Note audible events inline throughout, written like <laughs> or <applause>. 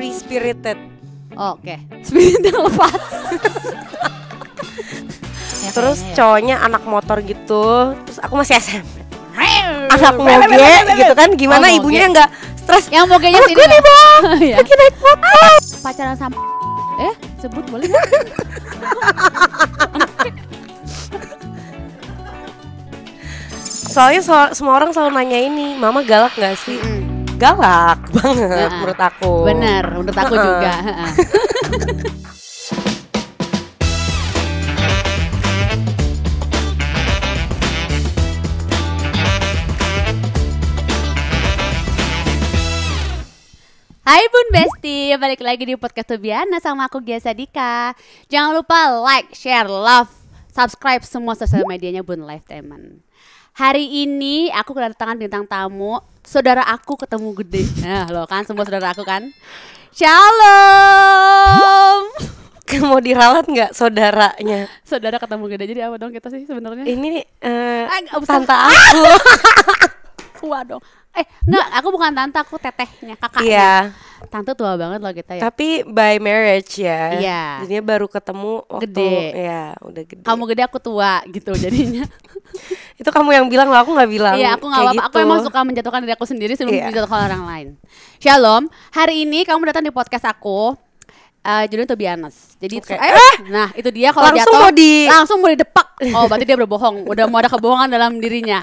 free spirited. Oke, okay. spirit yang lepas. <laughs> ya, terus ya. cowoknya anak motor gitu, terus aku masih SM. anak moge gitu kan gimana oh, ibunya nggak stres yang mogenya sini Aku nih bang <laughs> iya. lagi naik motor <laughs> pacaran sama eh sebut boleh soalnya so, semua orang selalu nanya ini mama galak nggak sih mm galak <laughs> banget nah, menurut aku. Bener, menurut aku uh -uh. juga. Hai Bun Besti, balik lagi di podcast Tubiana sama aku Gia Sadika. Jangan lupa like, share, love, subscribe semua sosial medianya Bun Lifetime hari ini aku kedatangan bintang tamu saudara aku ketemu gede. <laughs> Nah, lo kan semua saudara aku kan. Shalom. <laughs> Mau diralat nggak saudaranya? Saudara ketemu gede jadi apa dong kita sih sebenarnya? Ini uh, tante <laughs> aku. waduh. Eh, nggak, aku bukan tante, aku tetehnya, kakaknya. Yeah tante tua banget loh kita ya. Tapi by marriage ya. Iya. Jadi baru ketemu waktu gede. ya udah gede. Kamu gede aku tua gitu jadinya. <laughs> itu kamu yang bilang loh aku nggak bilang. Iya, aku nggak apa-apa. Gitu. Aku emang suka menjatuhkan diri aku sendiri sebelum iya. menjatuhkan orang lain. Shalom. Hari ini kamu datang di podcast aku. Uh, judulnya Tobianas. Jadi okay. Eh! eh, nah itu dia kalau langsung jatuh, mau di langsung mau didepak. Oh, berarti dia berbohong. Udah mau ada kebohongan dalam dirinya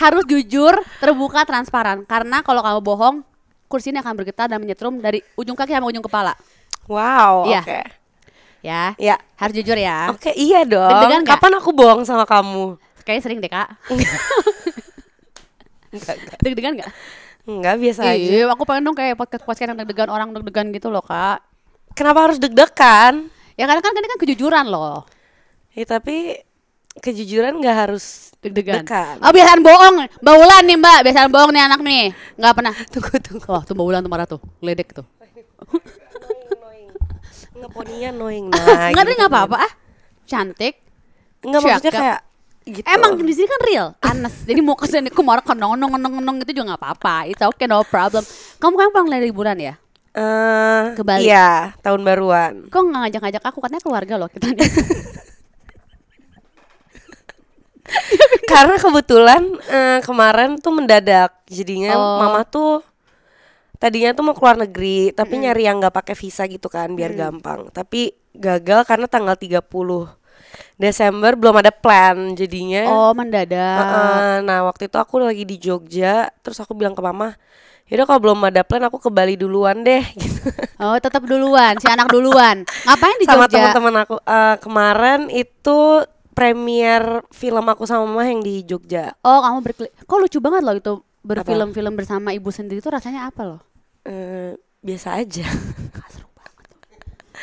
harus jujur, terbuka, transparan. Karena kalau kamu bohong, kursi ini akan bergetar dan menyetrum dari ujung kaki sampai ujung kepala. Wow, iya. ya. oke. Okay. Ya. Ya. Harus jujur ya. Oke, okay, iya dong. Dengan Kapan aku bohong sama kamu? Kayaknya sering deh, Kak. <laughs> Deg-degan gak? Enggak, biasa Iyi, aja. Iya, aku pengen dong kayak podcast-podcast yang deg-degan orang deg-degan gitu loh, Kak. Kenapa harus deg-degan? Ya karena kan ini kan kejujuran loh. Ya tapi kejujuran nggak harus deg-degan. Oh biasaan bohong, baulan nih Mbak, biasaan bohong nih anak nih, nggak pernah. Tunggu tunggu. Oh tuh baulan tuh marah tuh, ledek tuh. Ngeponinya knowing Nggak Nggak nggak apa-apa ah. Cantik. Nggak maksudnya kayak gitu. Emang di sini kan real, anes. Jadi mau kesini marah kan nong nong nong nong itu juga nggak apa-apa. Itu oke okay, no problem. Kamu kan pulang dari liburan ya? Eh, uh, ke Bali. Iya, tahun baruan. Kok nggak ngajak-ngajak aku katanya keluarga loh kita <laughs> Karena kebetulan uh, kemarin tuh mendadak, jadinya oh. mama tuh tadinya tuh mau keluar negeri, tapi mm. nyari yang nggak pakai visa gitu kan, biar mm. gampang. Tapi gagal karena tanggal 30 Desember belum ada plan jadinya. Oh, mendadak. Uh Nah, waktu itu aku lagi di Jogja, terus aku bilang ke mama, Yaudah kalau belum ada plan aku ke Bali duluan deh <laughs> gitu. Oh tetap duluan, si anak duluan Ngapain di Sama Jogja? Sama teman-teman aku uh, kemarin itu premier film aku sama mama yang di Jogja. Oh, kamu berkeli. Kok lucu banget loh itu berfilm-film bersama ibu sendiri itu rasanya apa loh? Uh, biasa aja. <laughs>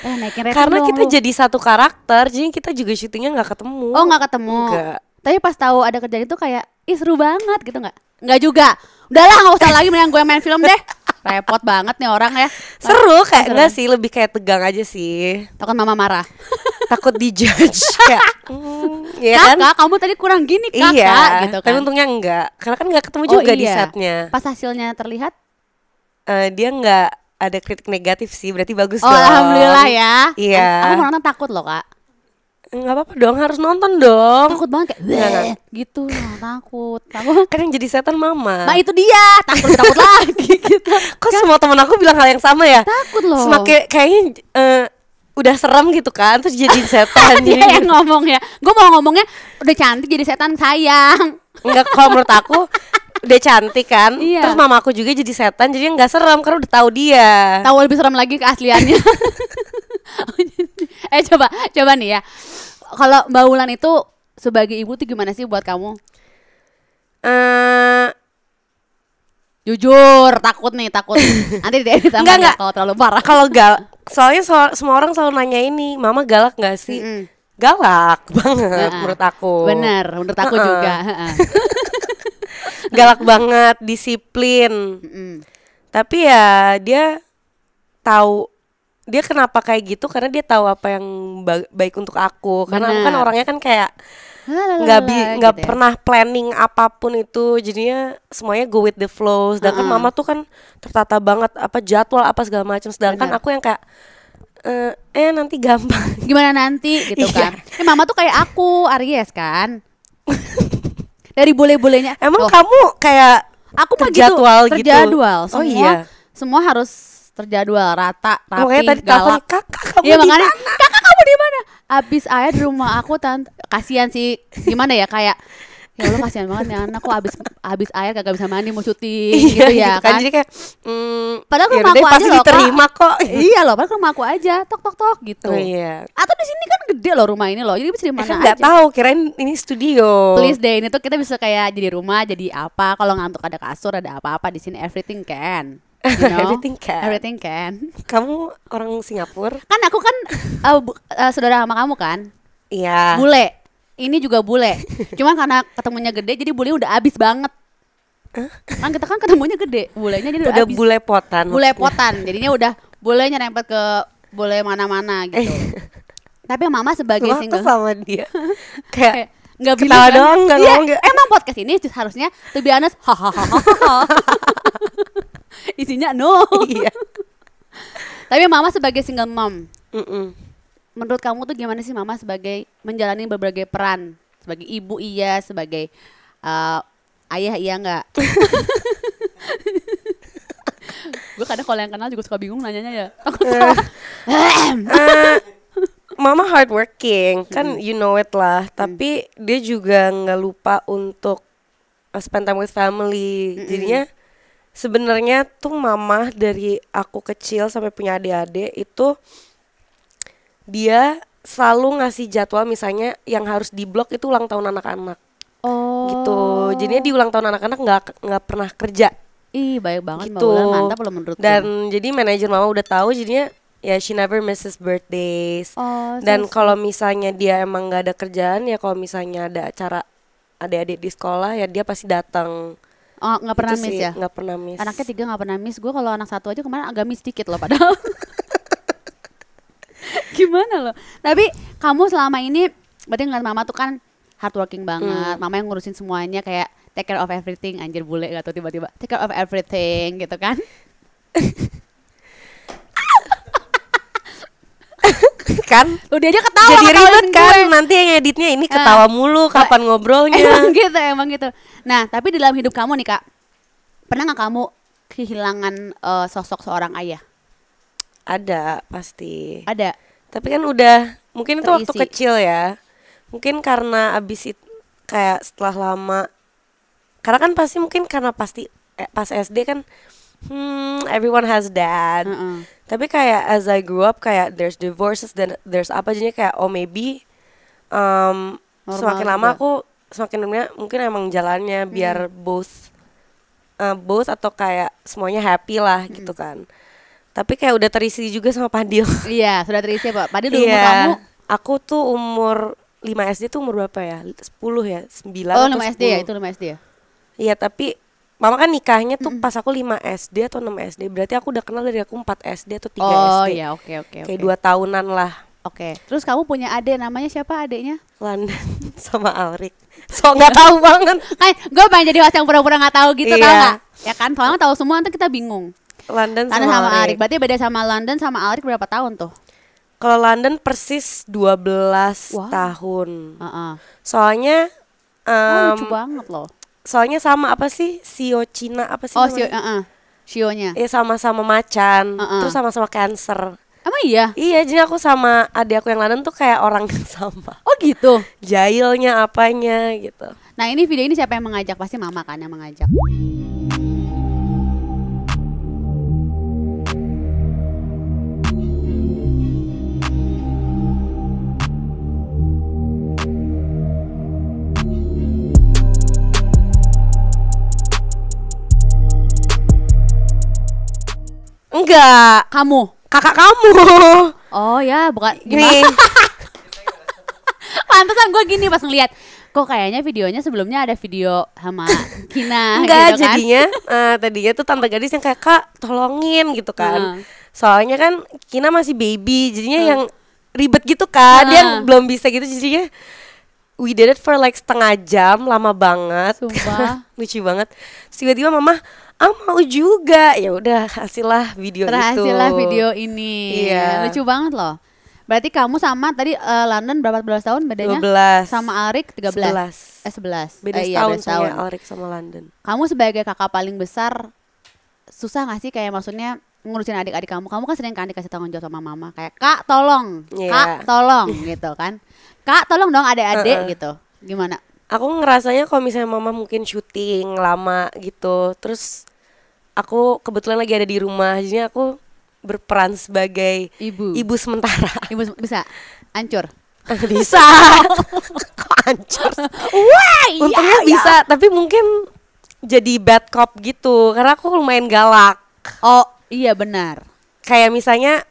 Eh, Karena kita lu. jadi satu karakter, jadi kita juga syutingnya nggak ketemu. Oh, nggak ketemu. Enggak. Tapi pas tahu ada kerjaan itu kayak, ih seru banget gitu nggak? Nggak juga. Udahlah nggak usah lagi main gue main film deh repot banget nih orang ya seru kayak enggak sih lebih kayak tegang aja sih takut mama marah takut dijudge <laughs> kayak mm, ya kakak kan? kamu tadi kurang gini kakak iya, gitu kan tapi untungnya enggak karena kan enggak ketemu oh, juga iya. di setnya pas hasilnya terlihat uh, dia enggak ada kritik negatif sih berarti bagus oh, dong alhamdulillah ya iya aku orang takut loh kak nggak apa-apa dong harus nonton dong takut banget kayak Bleh, gitu nah, takut takut <laughs> kan yang jadi setan mama nah itu dia takut takut lagi kita <laughs> gitu. kok kan? semua teman aku bilang hal yang sama ya takut loh semakin kayaknya uh, udah serem gitu kan terus jadi setan <laughs> dia gitu. yang ngomong ya gue mau ngomongnya udah cantik jadi setan sayang nggak kalau menurut aku udah cantik kan iya. terus mama aku juga jadi setan jadi nggak serem karena udah tahu dia tahu lebih serem lagi keasliannya <laughs> eh coba coba nih ya kalau Mbak Wulan itu sebagai ibu tuh gimana sih buat kamu? Uh, jujur takut nih takut <laughs> nanti dia ditambah nggak ya, kalau terlalu parah kalau <laughs> gal soalnya so semua orang selalu nanya ini mama galak nggak sih mm -hmm. galak banget uh menurut aku bener menurut aku uh -uh. juga galak banget disiplin mm -hmm. tapi ya dia tahu dia kenapa kayak gitu karena dia tahu apa yang ba baik untuk aku karena aku kan orangnya kan kayak nggak bi nggak gitu ya? pernah ya. planning apapun itu jadinya semuanya go with the flow sedangkan uh -uh. mama tuh kan tertata banget apa jadwal apa segala macam sedangkan Bener. aku yang kayak eh, eh nanti gampang <laughs> gimana nanti gitu iya. kan iya. eh, mama tuh kayak aku Aries kan <laughs> dari bule-bulenya emang oh. kamu kayak aku mah gitu terjadwal gitu. Oh semua oh, iya. semua harus terjadwal rata rapi Makanya tadi galak kakak kamu ya, di mana? kakak kamu di mana abis ayah di rumah aku tante kasihan sih gimana ya kayak ya lo kasihan banget nih anak kok abis abis air kagak bisa mandi mau cuti iya, gitu ya gitu kan? kan jadi kayak mm, padahal ya rumah aku aja loh diterima kok, iya loh padahal rumah aku aja tok tok tok gitu oh, iya. atau di sini kan gede loh rumah ini loh jadi bisa di eh, mana eh, nggak tahu kirain ini studio please deh ini tuh kita bisa kayak jadi rumah jadi apa kalau ngantuk ada kasur ada apa apa di sini everything can You <laughs> know? everything can. Everything can. Kamu orang Singapura? Kan aku kan uh, bu, uh, saudara sama kamu kan? Iya. Yeah. Bule. Ini juga bule. Cuman karena ketemunya gede jadi bule udah abis banget. Huh? Kan kita kan ketemunya gede, bulenya jadi udah, udah abis. bule potan. Bule potan. Jadinya udah bulenya nyerempet ke bule mana-mana gitu. Eh. Tapi mama sebagai Wah, single. sama dia. <laughs> Kayak nggak ketawa dong, nggak iya, ngomong ya, gak. Eh. emang podcast ini harusnya lebih anes <laughs> <laughs> isinya no iya. tapi mama sebagai single mom mm -mm. menurut kamu tuh gimana sih mama sebagai menjalani berbagai peran sebagai ibu iya sebagai uh, ayah iya nggak <laughs> gue kadang kalau yang kenal juga suka bingung nanyanya ya eh. aku salah uh, eh, mama hardworking kan you know it lah mm. tapi dia juga nggak lupa untuk spend time with family jadinya sebenarnya tuh mama dari aku kecil sampai punya adik-adik itu dia selalu ngasih jadwal misalnya yang harus di blok itu ulang tahun anak-anak. Gitu. Oh. Gitu. Jadinya di ulang tahun anak-anak nggak -anak nggak pernah kerja. Ih, baik banget gitu. mantap loh menurut Dan jadi manajer mama udah tahu jadinya ya she never misses birthdays. Oh, Dan kalau misalnya dia emang nggak ada kerjaan ya kalau misalnya ada acara adik-adik di sekolah ya dia pasti datang. Oh, gak pernah miss ya? Gak pernah miss. Anaknya tiga gak pernah miss. Gue kalau anak satu aja kemarin agak miss dikit loh padahal. <laughs> Gimana loh? Tapi kamu selama ini berarti ngeliat mama tuh kan hardworking banget. Hmm. Mama yang ngurusin semuanya kayak take care of everything. Anjir bule gak tuh tiba-tiba take care of everything gitu kan? <laughs> <laughs> kan udah aja ketawa jadi ribet kan gue. nanti yang editnya ini ah. ketawa uh, mulu kapan uh, ngobrolnya <laughs> emang gitu emang gitu nah tapi di dalam hidup kamu nih kak pernah nggak kamu kehilangan uh, sosok seorang ayah ada pasti ada tapi kan udah mungkin Terisi. itu waktu kecil ya mungkin karena abis itu kayak setelah lama karena kan pasti mungkin karena pasti eh, pas SD kan hmm everyone has dad mm -mm tapi kayak as I grew up kayak there's divorces dan there's apa jadinya kayak oh maybe um, semakin lama aku semakin lama mungkin emang jalannya biar hmm. both uh, both atau kayak semuanya happy lah hmm. gitu kan tapi kayak udah terisi juga sama Padil <laughs> iya sudah terisi ya, pak Padil dulu yeah. Iya. kamu aku tuh umur 5 SD tuh umur berapa ya 10 ya 9 oh 5 10. SD ya itu 5 SD ya Iya tapi Mama kan nikahnya tuh pas aku 5 SD atau 6 SD. Berarti aku udah kenal dari aku 4 SD atau 3 oh, SD. Oh iya, oke okay, oke okay, Kayak okay. tahunan lah. Oke. Okay. Terus kamu punya adik namanya siapa adiknya? London <laughs> sama Alrik. So nggak tahu <laughs> banget. Kan gue pengen jadi host yang pura-pura nggak -pura tahu gitu iya. tau gak? Ya kan, soalnya tahu semua nanti kita bingung. London sama, sama Alrik. Alrik. Berarti beda sama London sama Alrik berapa tahun tuh? Kalau London persis 12 wow. tahun. Uh -uh. Soalnya um, oh, lucu banget loh soalnya sama apa sih sio Cina apa sih oh sio uh -uh. nya iya sama-sama macan uh -uh. terus sama-sama cancer Emang iya? Iya, jadi aku sama adik aku yang lain tuh kayak orang yang <laughs> sama. Oh gitu? Jailnya apanya gitu. Nah ini video ini siapa yang mengajak? Pasti mama kan yang mengajak. Enggak. Kamu? Kakak kamu. Oh ya, bukan gimana? <laughs> Pantesan gue gini pas ngeliat kok kayaknya videonya sebelumnya ada video sama Kina <laughs> Enggak, gitu kan? jadinya uh, tadinya tuh tante gadis yang kayak kak tolongin gitu kan. Uh. Soalnya kan Kina masih baby, jadinya uh. yang ribet gitu kan, uh. dia hmm. belum bisa gitu jadinya we did it for like setengah jam lama banget Sumpah. <laughs> lucu banget tiba-tiba mama ah mau juga ya udah lah video Terhasillah itu video ini iya. lucu banget loh berarti kamu sama tadi uh, London berapa belas tahun bedanya 12. sama Arik tiga belas, eh 11 beda eh, iya, tahun sama Arik sama London kamu sebagai kakak paling besar susah gak sih kayak maksudnya ngurusin adik-adik kamu kamu kan sering kan dikasih tanggung jawab sama mama kayak kak tolong yeah. kak tolong gitu kan kak tolong dong adek adek uh -uh. gitu gimana aku ngerasanya kalau misalnya mama mungkin syuting lama gitu terus aku kebetulan lagi ada di rumah jadi aku berperan sebagai ibu ibu sementara <laughs> ibu se bisa Ancur. <laughs> bisa <laughs> kok ancur? Wah, iya, untungnya iya, bisa iya. tapi mungkin jadi bad cop gitu karena aku lumayan galak oh iya benar kayak misalnya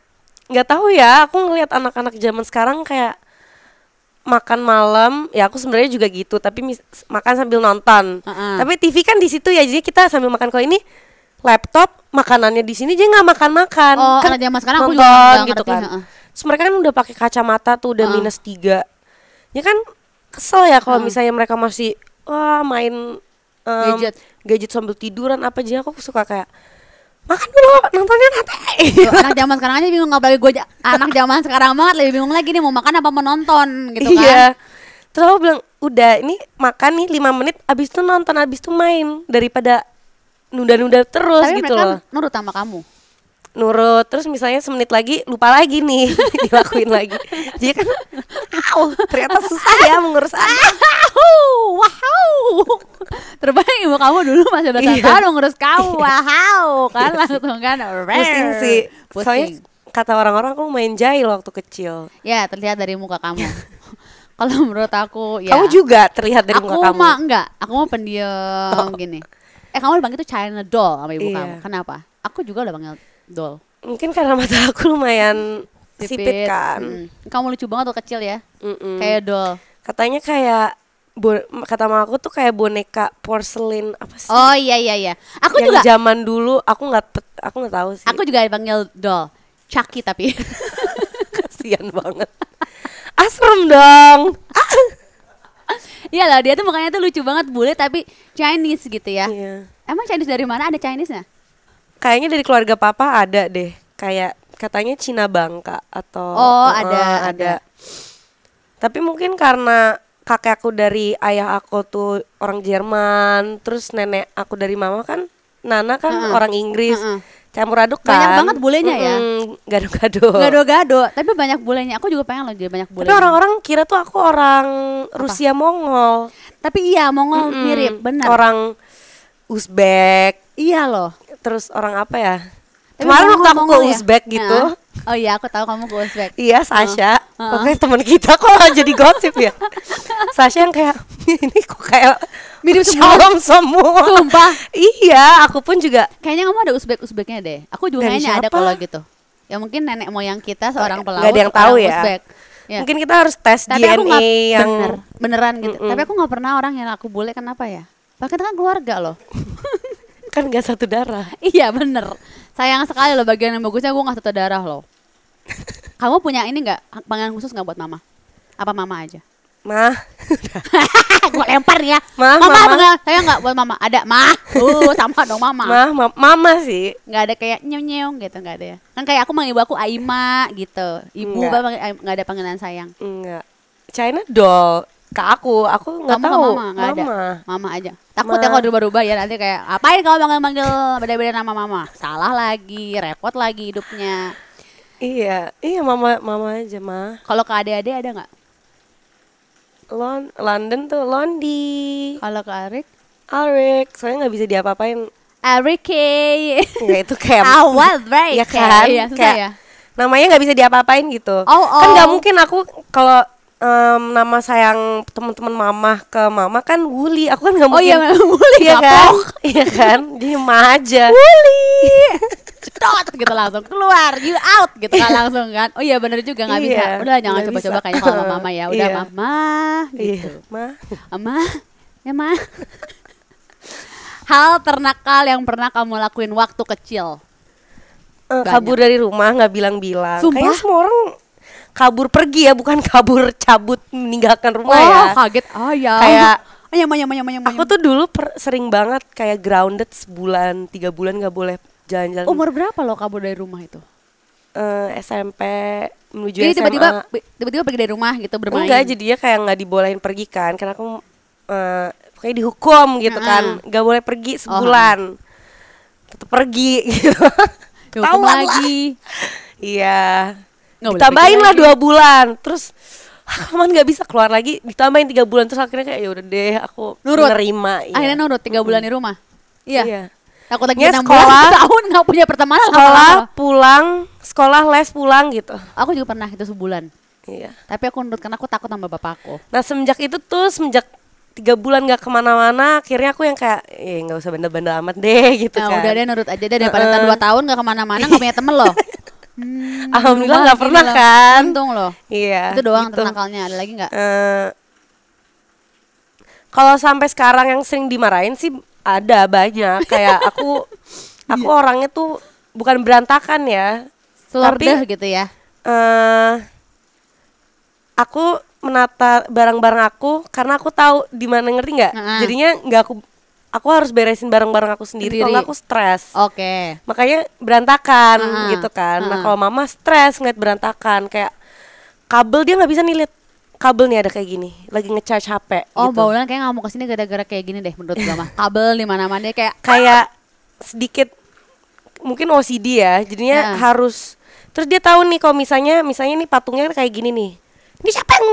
nggak tahu ya aku ngelihat anak-anak zaman sekarang kayak makan malam ya aku sebenarnya juga gitu tapi mis- makan sambil nonton uh -uh. tapi TV kan di situ ya jadi kita sambil makan kalau ini laptop makanannya di sini jadi nggak makan makan oh kan dia sekarang aku juga gitu kan uh. terus mereka kan udah pakai kacamata tuh udah uh. minus tiga ya kan kesel ya kalau uh. misalnya mereka masih wah main um, gadget gadget sambil tiduran apa aja aku suka kayak makan dulu nontonnya nate iya. anak zaman sekarang aja bingung apalagi gue anak zaman sekarang banget lebih bingung lagi nih mau makan apa menonton gitu iya. kan iya. terus aku bilang udah ini makan nih lima menit abis itu nonton abis itu main daripada nunda-nunda terus Tapi gitu loh nurut sama kamu nurut terus misalnya semenit lagi lupa lagi nih <laughs> dilakuin lagi jadi kan wow ternyata susah ya mengurus anak <laughs> wow terbayang ibu kamu dulu masih bersantan iya. ngurus kamu iya. wow kan langsung kan pusing sih pusing. soalnya kata orang-orang kamu main jahil waktu kecil ya terlihat dari muka kamu <laughs> kalau menurut aku ya kamu juga terlihat dari aku muka kamu aku enggak aku mau pendiam oh. gini eh kamu dipanggil tuh China doll sama ibu iya. kamu kenapa aku juga udah panggil doll mungkin karena mata aku lumayan sipit, sipit kan hmm. kamu lucu banget waktu kecil ya Mm-mm. kayak doll katanya kayak bu, kata mama aku tuh kayak boneka porselin apa sih? Oh iya iya iya. Aku yang juga zaman dulu aku nggak aku nggak tahu sih. Aku juga dipanggil doll. Chucky tapi. <laughs> Kasihan banget. Asrem dong. Iya lah dia tuh makanya tuh lucu banget bule tapi Chinese gitu ya. Iya. Emang Chinese dari mana? Ada Chinese-nya? Kayaknya dari keluarga papa ada deh. Kayak katanya Cina Bangka atau Oh, uh, ada ada. Tapi mungkin karena kakek aku dari ayah aku tuh orang Jerman, terus nenek aku dari mama kan Nana kan -hmm. orang Inggris. -hmm campur aduk kan banyak banget bulenya mm -hmm. ya gado-gado gado-gado tapi banyak bulenya aku juga pengen loh jadi banyak bulenya tapi orang-orang kira tuh aku orang Apa? Rusia Mongol tapi iya Mongol mm -hmm. mirip benar orang Uzbek iya loh terus orang apa ya tapi kemarin waktu aku ke ya? Uzbek ya? gitu Oh iya, aku tahu kamu gosip. Iya, Sasha. Uh, uh, Oke, teman kita kok <laughs> jadi gosip ya. Sasha yang kayak <laughs> ini kok kayak mirip <laughs> shalom semua. Sumpah. iya, aku pun juga. Kayaknya kamu ada Uzbek-Uzbeknya deh. Aku juga kayaknya ada kalau gitu. Ya mungkin nenek moyang kita seorang pelaut. Gak ada yang tahu ya. Uzbek. Ya. Mungkin kita harus tes Tapi DNA aku yang bener, beneran gitu. Mm -mm. Tapi aku nggak pernah orang yang aku boleh kenapa ya? Bahkan kan keluarga loh. kan gak satu darah. iya bener. Sayang sekali loh bagian yang bagusnya gue gak satu darah loh. <laughs> Kamu punya ini nggak panggilan khusus nggak buat mama? Apa mama aja? Ma. <laughs> gue lempar ya. Ma, mama, mama. Bener, saya nggak buat mama. Ada ma. Uh, oh, sama dong mama. Ma, ma mama sih. Nggak ada kayak nyeong gitu nggak ada ya. Kan kayak aku manggil ibu aku Aima gitu. Ibu nggak. bapak eh, nggak ada panggilan sayang. Enggak. China doll ke aku aku nggak tahu mama nggak ada mama aja takut ya kalau berubah-ubah ya nanti kayak apain kalau manggil manggil beda-beda nama mama salah lagi repot lagi hidupnya Iya, iya mama mama aja mah. Kalau ke ade-ade ada nggak? Lon London tuh Londi. Kalau ke Arik? Arik, soalnya nggak bisa diapa-apain. Arike. nggak itu kayak awal, <laughs> ah, right? ya kan? Iya, kayak, ya. namanya nggak bisa diapa-apain gitu. Oh, oh. Kan nggak oh. mungkin aku kalau um, nama sayang teman-teman mama ke mama kan Wuli. Aku kan nggak mau. Oh iya, <laughs> Wuli ya kan? Iya kan? Di mah aja. Wuli. <laughs> Tot gitu langsung keluar, you out gitu kan langsung kan. Oh iya benar juga nggak iya. bisa. Udah jangan coba-coba kayaknya kalau <laughs> mama ya. Iya. Udah mama gitu. Ma. ma. Ama. Ya ma. Hal ternakal yang pernah kamu lakuin waktu kecil? Uh, kabur dari rumah nggak bilang-bilang. Kayaknya semua orang kabur pergi ya, bukan <laughs> kabur cabut meninggalkan rumah oh, ya. Oh, kaget. Oh ya. Kayak ayam ayam ayam ayam. Aku tuh dulu per, sering banget kayak grounded sebulan, tiga bulan nggak boleh jalan-jalan. Umur berapa lo kabur dari rumah itu? Uh, eh, SMP menuju jadi SMA. tiba-tiba tiba-tiba pergi dari rumah gitu bermain. Enggak, jadi ya kayak nggak dibolehin pergi kan karena aku uh, kayak dihukum gitu nah, kan. Nggak boleh pergi oh. sebulan. Oh. Tetap pergi <laughs> gitu. tahu lagi. Iya. Nggak ditambahin lah dua bulan terus ah, kapan nggak bisa keluar lagi ditambahin tiga bulan terus akhirnya kayak ya udah deh aku nurut. menerima ya. akhirnya nurut tiga bulan di rumah iya, iya. takut lagi ya, sekolah. bulan <laughs> tahun nggak punya pertemanan sekolah apa -apa. pulang sekolah les pulang gitu aku juga pernah itu sebulan iya tapi aku nurut karena aku takut sama bapakku nah semenjak itu tuh semenjak tiga bulan gak kemana-mana akhirnya aku yang kayak ya nggak usah bandel-bandel amat deh gitu nah, kan udah deh nurut aja deh daripada uh -uh. dua tahun gak kemana-mana gak punya temen loh <laughs> Hmm, Alhamdulillah nggak pernah kan. Untung loh. Iya. Itu doang gitu. ternakalnya. ada lagi nggak? Uh, kalau sampai sekarang yang sering dimarahin sih ada banyak kayak <laughs> aku aku iya. orangnya tuh bukan berantakan ya. Selordah tapi, gitu ya. Uh, aku menata barang-barang aku karena aku tahu di mana ngerti nggak. Uh -huh. Jadinya nggak aku aku harus beresin barang-barang aku sendiri, sendiri. kalau aku stres. Oke. Okay. Makanya berantakan uh ah, -huh. Ah. gitu kan. Uh -huh. Nah ah. kalau mama stres ngeliat berantakan kayak kabel dia nggak bisa nih lihat kabel nih ada kayak gini lagi ngecharge HP. Oh gitu. baulan kayak nggak mau kesini gara-gara kayak gini deh menurut mama. <laughs> kabel di mana-mana kayak kayak sedikit mungkin OCD ya jadinya yeah. harus terus dia tahu nih kalau misalnya misalnya nih patungnya kan kayak gini nih ini siapa yang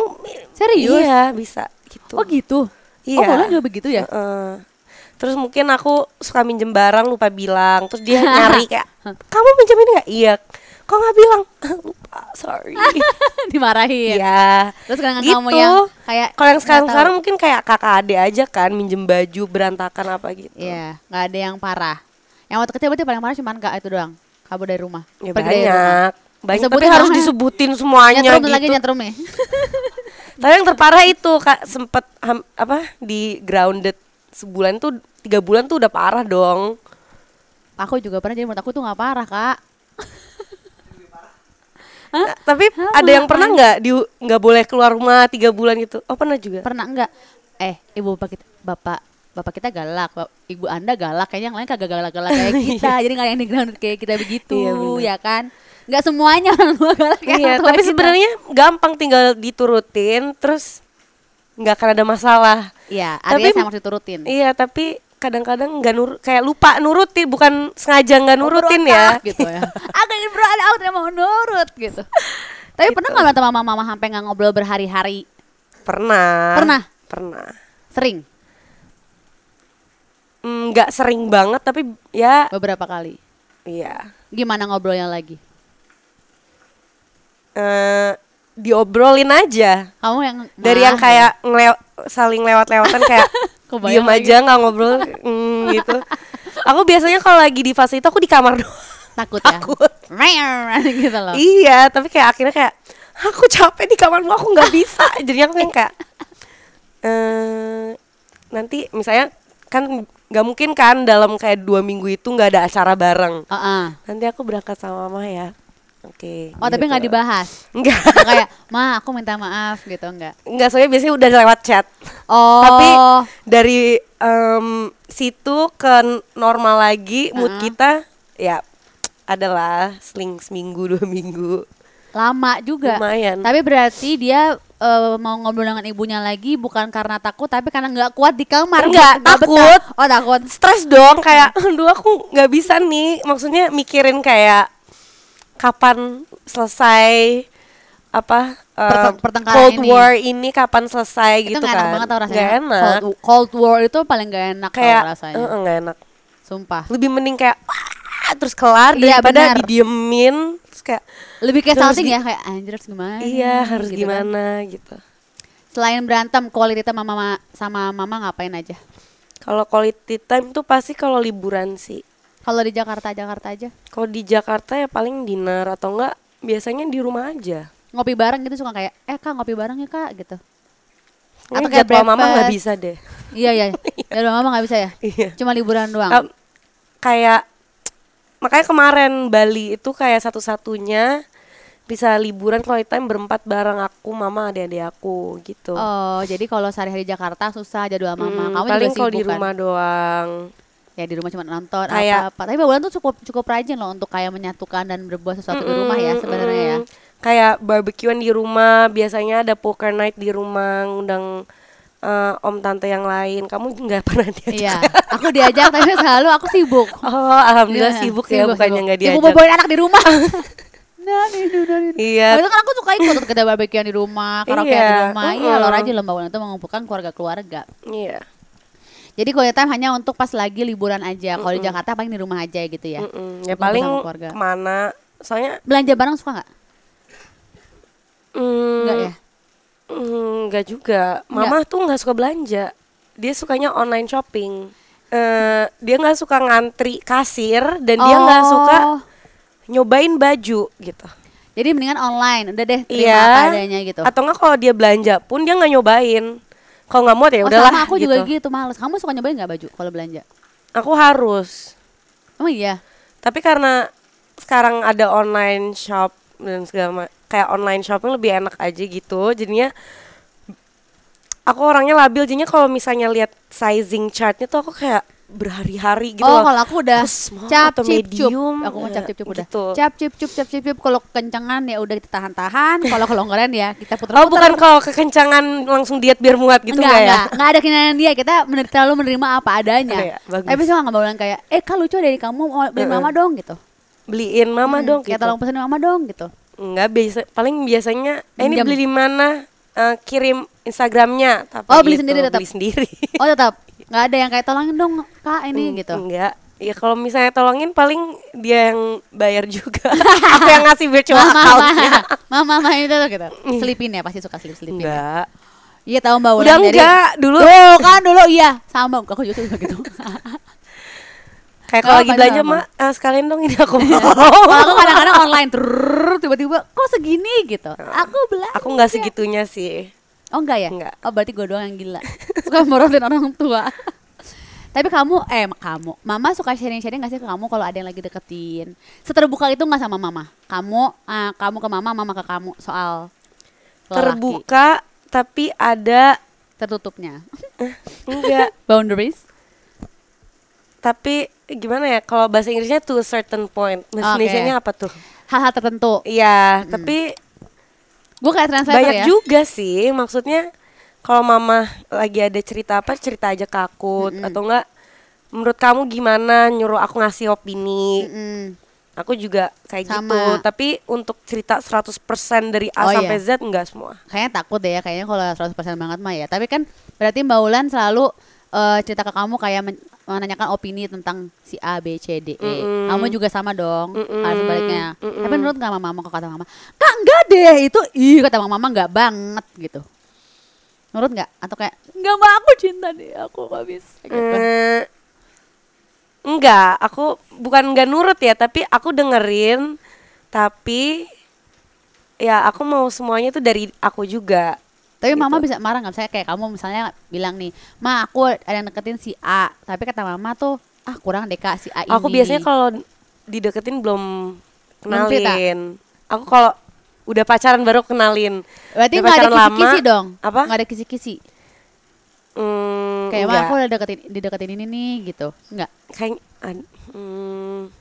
serius iya bisa gitu oh gitu oh, iya oh baulan juga begitu ya uh -uh terus mungkin aku suka minjem barang lupa bilang terus dia <laughs> nyari kayak kamu minjem ini nggak iya kok nggak bilang <laughs> lupa sorry <laughs> dimarahin ya terus kadang gitu. kamu yang kayak kalau yang sekarang sekarang mungkin kayak kakak adik aja kan minjem baju berantakan apa gitu ya nggak ada yang parah yang waktu kecil berarti paling parah cuma enggak itu doang kabur dari rumah ya, Pergi banyak dari rumah. banyak tapi harus disebutin semuanya nyatrum gitu. lagi nyetrum ya tapi yang terparah itu kak sempet ham, apa di grounded sebulan tuh tiga bulan tuh udah parah dong aku juga pernah jadi menurut aku tuh nggak parah kak <laughs> Hah? tapi Hah, ada yang pernah nggak di nggak boleh keluar rumah tiga bulan gitu oh pernah juga pernah nggak eh ibu bapak kita, bapak bapak kita galak bapak, ibu anda galak kayaknya yang lain kagak galak galak kayak <laughs> kita iya. jadi nggak yang di ground kayak kita begitu iya, ya kan nggak semuanya <laughs> orang tua galak kayak iya, tapi sebenarnya gampang tinggal diturutin terus nggak akan ada masalah iya tapi sama diturutin iya tapi kadang-kadang nggak nur kayak lupa nurutin bukan sengaja nggak nurutin ya gitu ya agak <laughs> ada yang mau nurut gitu tapi gitu. pernah nggak sama mama mama sampai nggak ngobrol berhari-hari pernah pernah pernah sering mm, nggak mm, sering banget tapi ya beberapa kali iya gimana ngobrolnya lagi uh, diobrolin aja kamu yang dari yang kayak ya? ngelew saling lewat-lewatan kayak <laughs> Kebayang diem aja nggak ngobrol mm, gitu aku biasanya kalau lagi di fase itu aku di kamar doang takut, ya? takut. ya <laughs> gitu loh iya tapi kayak akhirnya kayak aku capek di kamarmu aku nggak bisa <laughs> jadi aku yang kayak eh nanti misalnya kan nggak mungkin kan dalam kayak dua minggu itu nggak ada acara bareng uh -uh. nanti aku berangkat sama mama ya Oke. Okay, oh tapi gitu. nggak dibahas? Enggak. Kayak, ma aku minta maaf gitu enggak? Enggak, soalnya biasanya udah lewat chat. Oh. Tapi dari um, situ ke normal lagi uh -huh. mood kita ya adalah seling seminggu <laughs> dua minggu. Lama juga. Lumayan. Tapi berarti dia uh, mau ngobrol dengan ibunya lagi bukan karena takut tapi karena nggak kuat di kamar nggak takut Gak oh takut stres dong kayak dua aku nggak bisa nih maksudnya mikirin kayak kapan selesai apa uh, pertengkaran Cold ini. War ini kapan selesai itu gitu gak kan? Enak tau rasanya. Gak enak. Cold, Cold War itu paling gak enak kayak, rasanya. Uh, gak enak. Sumpah. Lebih mending kayak Wah! terus kelar iya, daripada bener. didiemin terus kayak lebih kayak salting ya kayak ah, anjir harus gimana? Iya, harus gitu kan. gimana kan. gitu. Selain berantem, quality time sama mama sama mama ngapain aja? Kalau quality time tuh pasti kalau liburan sih. Kalau di Jakarta, Jakarta aja. Kalau di Jakarta ya paling dinner atau enggak biasanya di rumah aja. Ngopi bareng gitu suka kayak, eh kak ngopi bareng ya kak gitu. Ini atau kayak breakfast. mama nggak bisa deh. Iya iya. <laughs> iya. Jadwal mama nggak bisa ya. Iya. Cuma liburan doang. Um, kayak makanya kemarin Bali itu kayak satu-satunya bisa liburan quality time berempat bareng aku, mama, adik-adik aku gitu. Oh, jadi kalau sehari-hari Jakarta susah jadwal mama. Hmm, Kamu paling kalau di kan? rumah doang ya di rumah cuma nonton kayak, apa apa tapi Mbak Wulan tuh cukup cukup rajin loh untuk kayak menyatukan dan berbuat sesuatu mm, di rumah ya sebenarnya mm, ya kayak barbekyuan di rumah biasanya ada poker night di rumah ngundang uh, om tante yang lain kamu nggak <laughs> pernah diajak iya aku diajak tapi <laughs> selalu aku sibuk oh alhamdulillah ya, sibuk, ya sibuk, bukannya nggak diajak sibuk boboin anak di rumah <laughs> Nah, itu, itu. Iya. Nah, kan aku suka ikut kita barbekyuan di rumah, karaoke iya. di rumah. Iya, -uh. Iya, lo rajin lembawan itu mengumpulkan keluarga-keluarga. Iya. Jadi quality time hanya untuk pas lagi liburan aja. Kalau mm -mm. di Jakarta paling di rumah aja gitu ya. Mm -mm. Ya paling kemana? Soalnya belanja bareng suka nggak? Mm, enggak ya? Mm, enggak juga. Mama enggak. tuh nggak suka belanja. Dia sukanya online shopping. Uh, dia nggak suka ngantri kasir dan oh. dia nggak suka oh. nyobain baju gitu. Jadi mendingan online, udah deh terima yeah. apa adanya gitu. Atau enggak kalau dia belanja pun dia nggak nyobain kalau nggak muat ya oh, udahlah. Oh, sama aku gitu. juga gitu males. Kamu suka nyobain nggak baju kalau belanja? Aku harus. Oh iya. Tapi karena sekarang ada online shop dan segala macam kayak online shopping lebih enak aja gitu. Jadinya aku orangnya labil jadinya kalau misalnya lihat sizing chartnya tuh aku kayak berhari-hari gitu oh, loh. kalau aku udah cap cip cup. Aku mau ya, cap cip cup udah. Gitu. Cap cip cup cap cip cup kalau kencangan ya udah ditahan tahan-tahan, kalau kelonggaran ya kita putar Oh, bukan kalau kekencangan langsung diet biar muat gitu enggak, enggak ya? Enggak, enggak ada kenangan dia. Kita terlalu menerima apa adanya. Oh, Tapi sama nggak bilang kayak, "Eh, kalau lucu dari kamu mau oh, beli mama dong" gitu. Beliin mama hmm, dong gitu. tolong pesenin mama dong gitu. Enggak biasa paling biasanya eh, ini beli di mana? Uh, kirim Instagramnya tapi oh beli gitu, sendiri tetap beli sendiri oh tetap <laughs> nggak ada yang kayak tolongin dong kak ini mm, gitu enggak Ya kalau misalnya tolongin paling dia yang bayar juga. <laughs> Aku yang ngasih virtual mama, accountnya. Mama, mama itu tuh gitu. Selipin ya pasti suka selip selipin. Gitu. Enggak. Iya ya, tahu Mbak Udah dari, enggak dulu. Tuh kan dulu iya sama aku juga suka gitu. <laughs> Kayak kalau lagi belanja mak, uh, sekalian dong ini aku <laughs> iya. mau. aku kadang-kadang online tiba-tiba kok segini gitu. Aku belanja. Aku nggak segitunya sih. Oh enggak ya? Enggak. Oh berarti gue doang yang gila. Suka morotin orang tua. <laughs> Tapi kamu, eh kamu, mama suka sharing-sharing gak sih ke kamu kalau ada yang lagi deketin? Seterbuka itu gak sama mama? Kamu, uh, kamu ke mama, mama ke kamu soal lelaki. Terbuka tapi ada tertutupnya. <laughs> enggak. Boundaries? Tapi gimana ya, kalau bahasa Inggrisnya to a certain point. Bahasa okay. indonesia apa tuh? Hal-hal tertentu. Iya, hmm. tapi gue kayak translator banyak ya. juga sih maksudnya kalau mama lagi ada cerita apa cerita aja ke aku mm -hmm. atau enggak menurut kamu gimana nyuruh aku ngasih opini mm -hmm. aku juga kayak Sama. gitu tapi untuk cerita 100% dari A oh, iya. sampai iya. Z enggak semua kayaknya takut deh ya kayaknya kalau 100% banget mah ya tapi kan berarti Mbak Ulan selalu uh, cerita ke kamu kayak men menanyakan opini tentang si A B C D E. Mm-mm. Kamu juga sama dong. Mm-mm. Harus sebaliknya. Mm-mm. Tapi menurut nggak mama mama kok kata mama, kak enggak deh itu ih kata mama mama nggak banget gitu. Menurut nggak atau kayak nggak mau aku cinta deh aku nggak bisa. Gitu. Mm. Eh, enggak, aku bukan nggak nurut ya, tapi aku dengerin, tapi ya aku mau semuanya tuh dari aku juga tapi gitu. mama bisa marah nggak? Misalnya kayak kamu misalnya bilang nih, ma aku ada yang deketin si A, tapi kata mama tuh ah kurang deh si A ini. Aku biasanya kalau dideketin belum kenalin. Aku kalau udah pacaran baru kenalin. Berarti nggak ada kisi-kisi dong? Apa? Nggak ada kisi-kisi. Hmm, kayak mah aku udah deketin dideketin ini nih gitu. Enggak. Kayak hmm,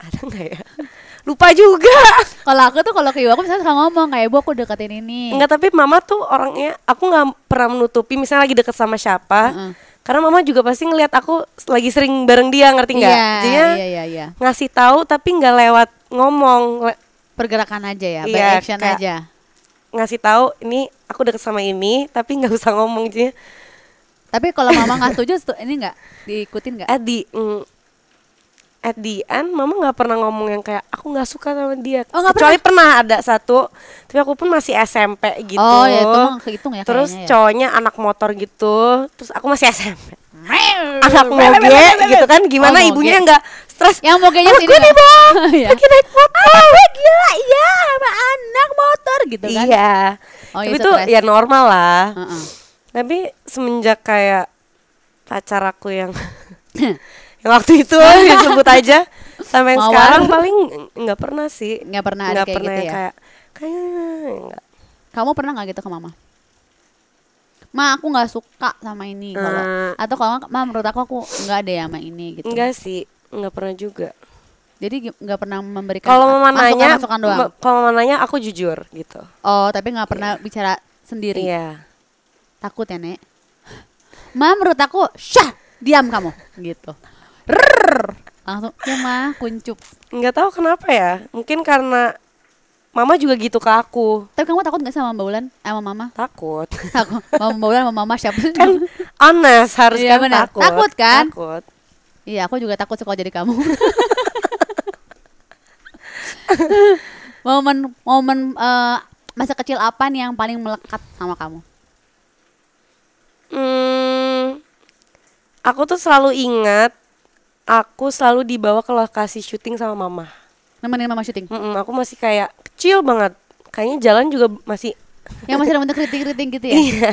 ada nggak ya <laughs> lupa juga <laughs> kalau aku tuh kalau ke ibu aku misalnya suka ngomong kayak ibu aku deketin ini enggak tapi mama tuh orangnya aku nggak pernah menutupi misalnya lagi deket sama siapa mm -hmm. karena mama juga pasti ngelihat aku lagi sering bareng dia ngerti nggak yeah, jadinya yeah, yeah, yeah. ngasih tahu tapi nggak lewat ngomong le pergerakan aja ya iya, by action aja ngasih tahu ini aku deket sama ini tapi nggak usah ngomong jadinya tapi kalau mama nggak setuju ini nggak diikutin nggak? Eh di mm, at the end mama nggak pernah ngomong yang kayak aku nggak suka sama dia oh, gak kecuali pernah. pernah ada satu tapi aku pun masih SMP gitu oh ya itu kehitung ya terus ya. cowoknya anak motor gitu terus aku masih SMP anak moge gitu kan gimana oh, ibunya nggak stres yang mogenya sini gue ya? nih bang <laughs> oh, iya. lagi naik motor <laughs> oh, gila iya sama anak motor gitu kan iya oh, tapi iya, itu ya normal lah uh -uh. tapi semenjak kayak pacar aku yang <laughs> yang waktu itu <laughs> disebut aja sampai yang sekarang paling nggak pernah sih nggak pernah nggak kayak pernah gitu ya? kayak kayak kamu pernah nggak gitu ke mama ma aku nggak suka sama ini ah. kalau atau kalau ma menurut aku aku nggak ya sama ini gitu enggak sih nggak pernah juga jadi nggak pernah memberikan kalau mama nanya masukan doang kalau mama nanya aku jujur gitu oh tapi nggak pernah yeah. bicara sendiri yeah. takut ya nek ma menurut aku syah diam kamu gitu Rrrr. Langsung, ya mah kuncup. Nggak tahu kenapa ya. Mungkin karena Mama juga gitu ke aku. Tapi kamu takut gak sama Mbak Ulan? Eh, sama Mama? Takut. Takut. Mama Mbak Ulan sama Mama siapa? Kan honest harus iya, kan takut. Takut kan? Takut. Iya, aku juga takut sekolah jadi kamu. <laughs> momen momen uh, masa kecil apa nih yang paling melekat sama kamu? Hmm, aku tuh selalu ingat aku selalu dibawa ke lokasi syuting sama mama nemenin mama syuting mm -mm, aku masih kayak kecil banget kayaknya jalan juga masih yang masih rambutnya keriting-keriting gitu ya <laughs> iya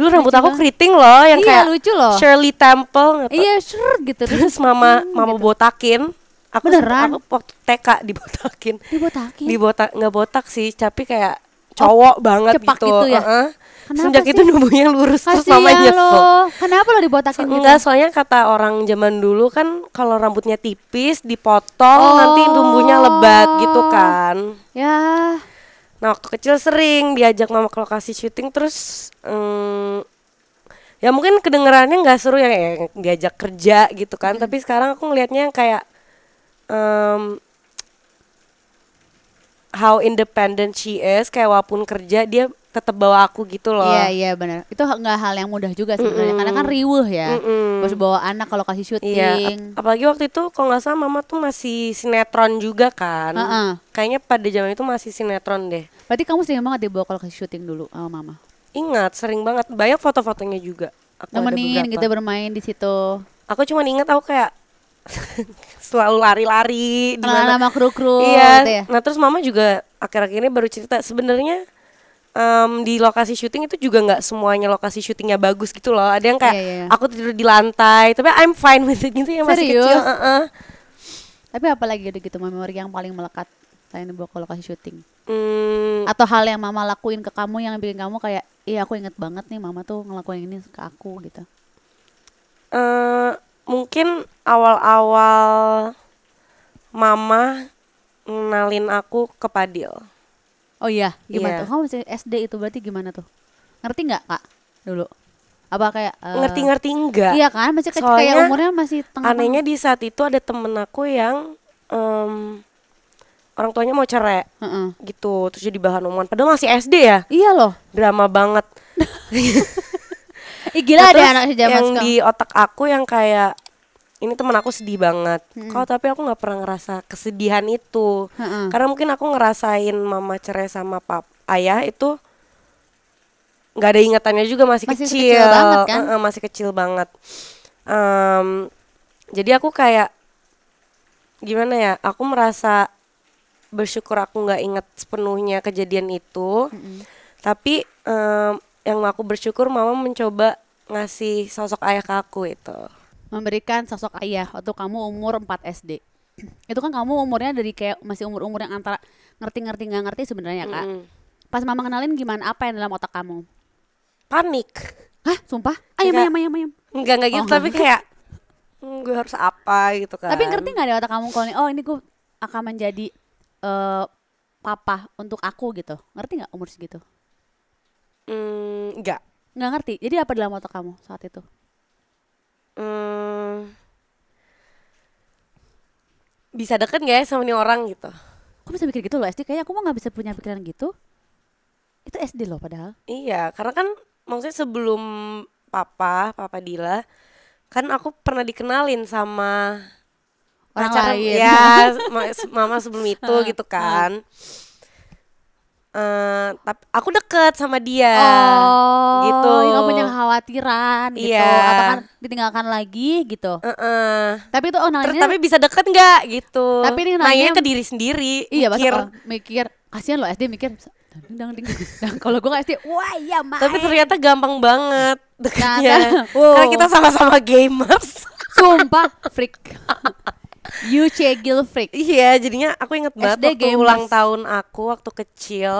dulu rambut aku keriting loh yang iya, kayak lucu loh Shirley Temple gitu. iya sure gitu <laughs> terus mama hmm, mama gitu. botakin aku Beneran? Oh, aku waktu TK dibotakin dibotakin dibotak nggak botak sih tapi kayak cowok oh, banget cepak gitu, gitu ya? uh -uh. Kenapa Sejak sih? itu nubuhnya lurus Kasian terus mama nyesel. Lo. Kenapa lo dibotakin so, Enggak, soalnya kata orang zaman dulu kan kalau rambutnya tipis dipotong oh. nanti tumbuhnya lebat gitu kan. Ya. Nah, waktu kecil sering diajak mama ke lokasi syuting terus Hmm. ya mungkin kedengerannya nggak seru ya, ya diajak kerja gitu kan, hmm. tapi sekarang aku ngelihatnya kayak um, how independent she is kayak walaupun kerja dia tetap bawa aku gitu loh. Iya iya benar. Itu nggak hal yang mudah juga sebenarnya mm -mm. karena kan riuh ya. Mm -mm. bawa anak kalau kasih syuting. Iya. Ap apalagi waktu itu kalau nggak salah mama tuh masih sinetron juga kan. Uh -uh. Kayaknya pada zaman itu masih sinetron deh. Berarti kamu sering banget dibawa kalau kasih syuting dulu sama mama. Ingat sering banget banyak foto-fotonya juga. Aku Nemenin kita gitu, bermain di situ. Aku cuma ingat aku kayak <laughs> selalu lari-lari di mana sama kru-kru iya. Gitu ya. Nah, terus mama juga akhir-akhir ini baru cerita sebenarnya um, di lokasi syuting itu juga nggak semuanya lokasi syutingnya bagus gitu loh ada yang kayak yeah, yeah. Iya. aku tidur di lantai tapi I'm fine with it gitu ya masih Serius? kecil uh -uh. tapi apalagi ada gitu, gitu memori yang paling melekat selain dibawa ke lokasi syuting hmm. atau hal yang mama lakuin ke kamu yang bikin kamu kayak iya aku inget banget nih mama tuh ngelakuin ini ke aku gitu uh, mungkin awal-awal mama ngenalin aku ke Padil Oh iya, gimana yeah. tuh? Kamu masih SD itu berarti gimana tuh? Ngerti nggak kak dulu? Apa kayak eh, ngerti ngerti uh, enggak? Iya kan, masih kayak, kayak umurnya masih tengah. Anehnya di saat itu ada temen aku yang um, orang tuanya mau cerai uh -uh. gitu terus jadi bahan omongan padahal masih SD ya iya loh drama banget <laughs> Ih, gila ada nah, anak zaman yang sekarang. di otak aku yang kayak ini temen aku sedih banget hmm. Kalau tapi aku nggak pernah ngerasa kesedihan itu hmm. karena mungkin aku ngerasain mama cerai sama pap ayah itu nggak ada ingatannya juga masih, masih kecil, kecil banget, kan? uh, uh, masih kecil banget um, jadi aku kayak gimana ya aku merasa bersyukur aku nggak ingat sepenuhnya kejadian itu -hmm. tapi um, yang aku bersyukur mama mencoba ngasih sosok ayah ke aku itu memberikan sosok ayah waktu kamu umur 4 SD <clears throat> itu kan kamu umurnya dari kayak masih umur umur yang antara ngerti-ngerti nggak ngerti, sebenarnya kak mm. pas mama kenalin gimana apa yang dalam otak kamu panik hah sumpah ayam ah, ayam ayam ayam enggak enggak gitu oh, tapi enggak. kayak <laughs> hmm, gue harus apa gitu kan tapi ngerti nggak di otak kamu kalau oh ini gue akan menjadi uh, papa untuk aku gitu ngerti nggak umur segitu mm, enggak nggak ngerti jadi apa dalam otak kamu saat itu hmm, bisa deket gak ya sama ini orang gitu Kok bisa mikir gitu loh SD kayaknya aku mah gak bisa punya pikiran gitu itu SD loh padahal iya karena kan maksudnya sebelum papa papa Dila kan aku pernah dikenalin sama orang pacar, lain ya <laughs> mama sebelum itu gitu kan Uh, eh, tapi aku deket sama dia oh, gitu nggak ya punya khawatiran gitu yeah. atau kan ditinggalkan lagi gitu uh -uh. tapi itu oh nanya tapi bisa deket nggak gitu tapi ini nanya ke diri sendiri iya mikir pas, oh, mikir kasihan loh SD mikir dang ding dang <laughs> kalau gue nggak SD wah ya mah tapi ternyata gampang banget dekatnya nah, <laughs> wow. karena kita sama-sama gamers sumpah freak <laughs> UC Gilfreak. Iya, jadinya aku inget banget SD waktu gamers. ulang tahun aku waktu kecil.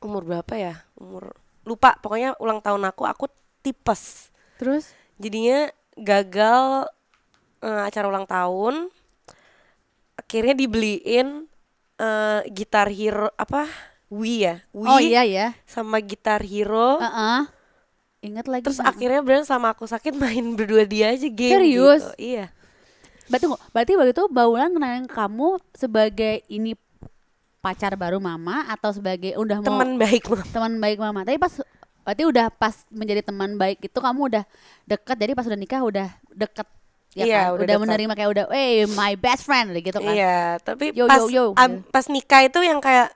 Umur berapa ya? Umur lupa, pokoknya ulang tahun aku aku tipes. Terus jadinya gagal uh, acara ulang tahun. Akhirnya dibeliin uh, eh, gitar hero apa? Wii ya, Wii oh, iya, ya. sama gitar hero. Uh -uh. Ingat lagi. Terus sama. akhirnya brand sama aku sakit <laughs> main berdua dia aja game. Serius? Gitu. Iya berarti berarti begitu Baulan kenalin kamu sebagai ini pacar baru mama atau sebagai udah mau teman baik mama. teman baik mama tapi pas berarti udah pas menjadi teman baik itu kamu udah dekat, jadi pas udah nikah udah dekat, ya iya, kan? udah, udah menerima kayak udah eh hey, my best friend gitu kan iya tapi yo, pas yo, yo, um, gitu. pas nikah itu yang kayak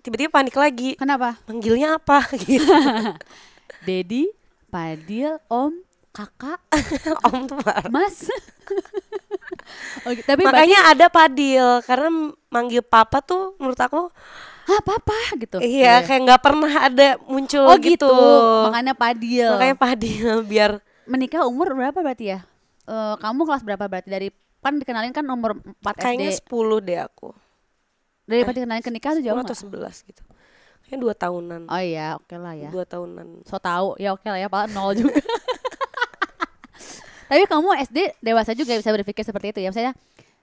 tiba-tiba panik lagi kenapa manggilnya apa <laughs> gitu <laughs> Dedi Padil Om kakak <laughs> Om tuh mas okay, oh, gitu. tapi makanya bagi... ada Padil karena manggil papa tuh menurut aku ah papa gitu iya yeah. kayak nggak pernah ada muncul oh, gitu. gitu makanya Padil makanya Padil <laughs> biar menikah umur berapa berarti ya uh, kamu kelas berapa berarti dari kan dikenalin kan nomor 4 SD kayaknya 10 deh aku dari eh, dikenalin ke nikah tuh jauh atau sebelas gitu kayaknya dua tahunan oh iya oke okay lah ya dua tahunan so tau ya oke okay lah ya pak nol juga <laughs> tapi kamu SD dewasa juga bisa berpikir seperti itu ya misalnya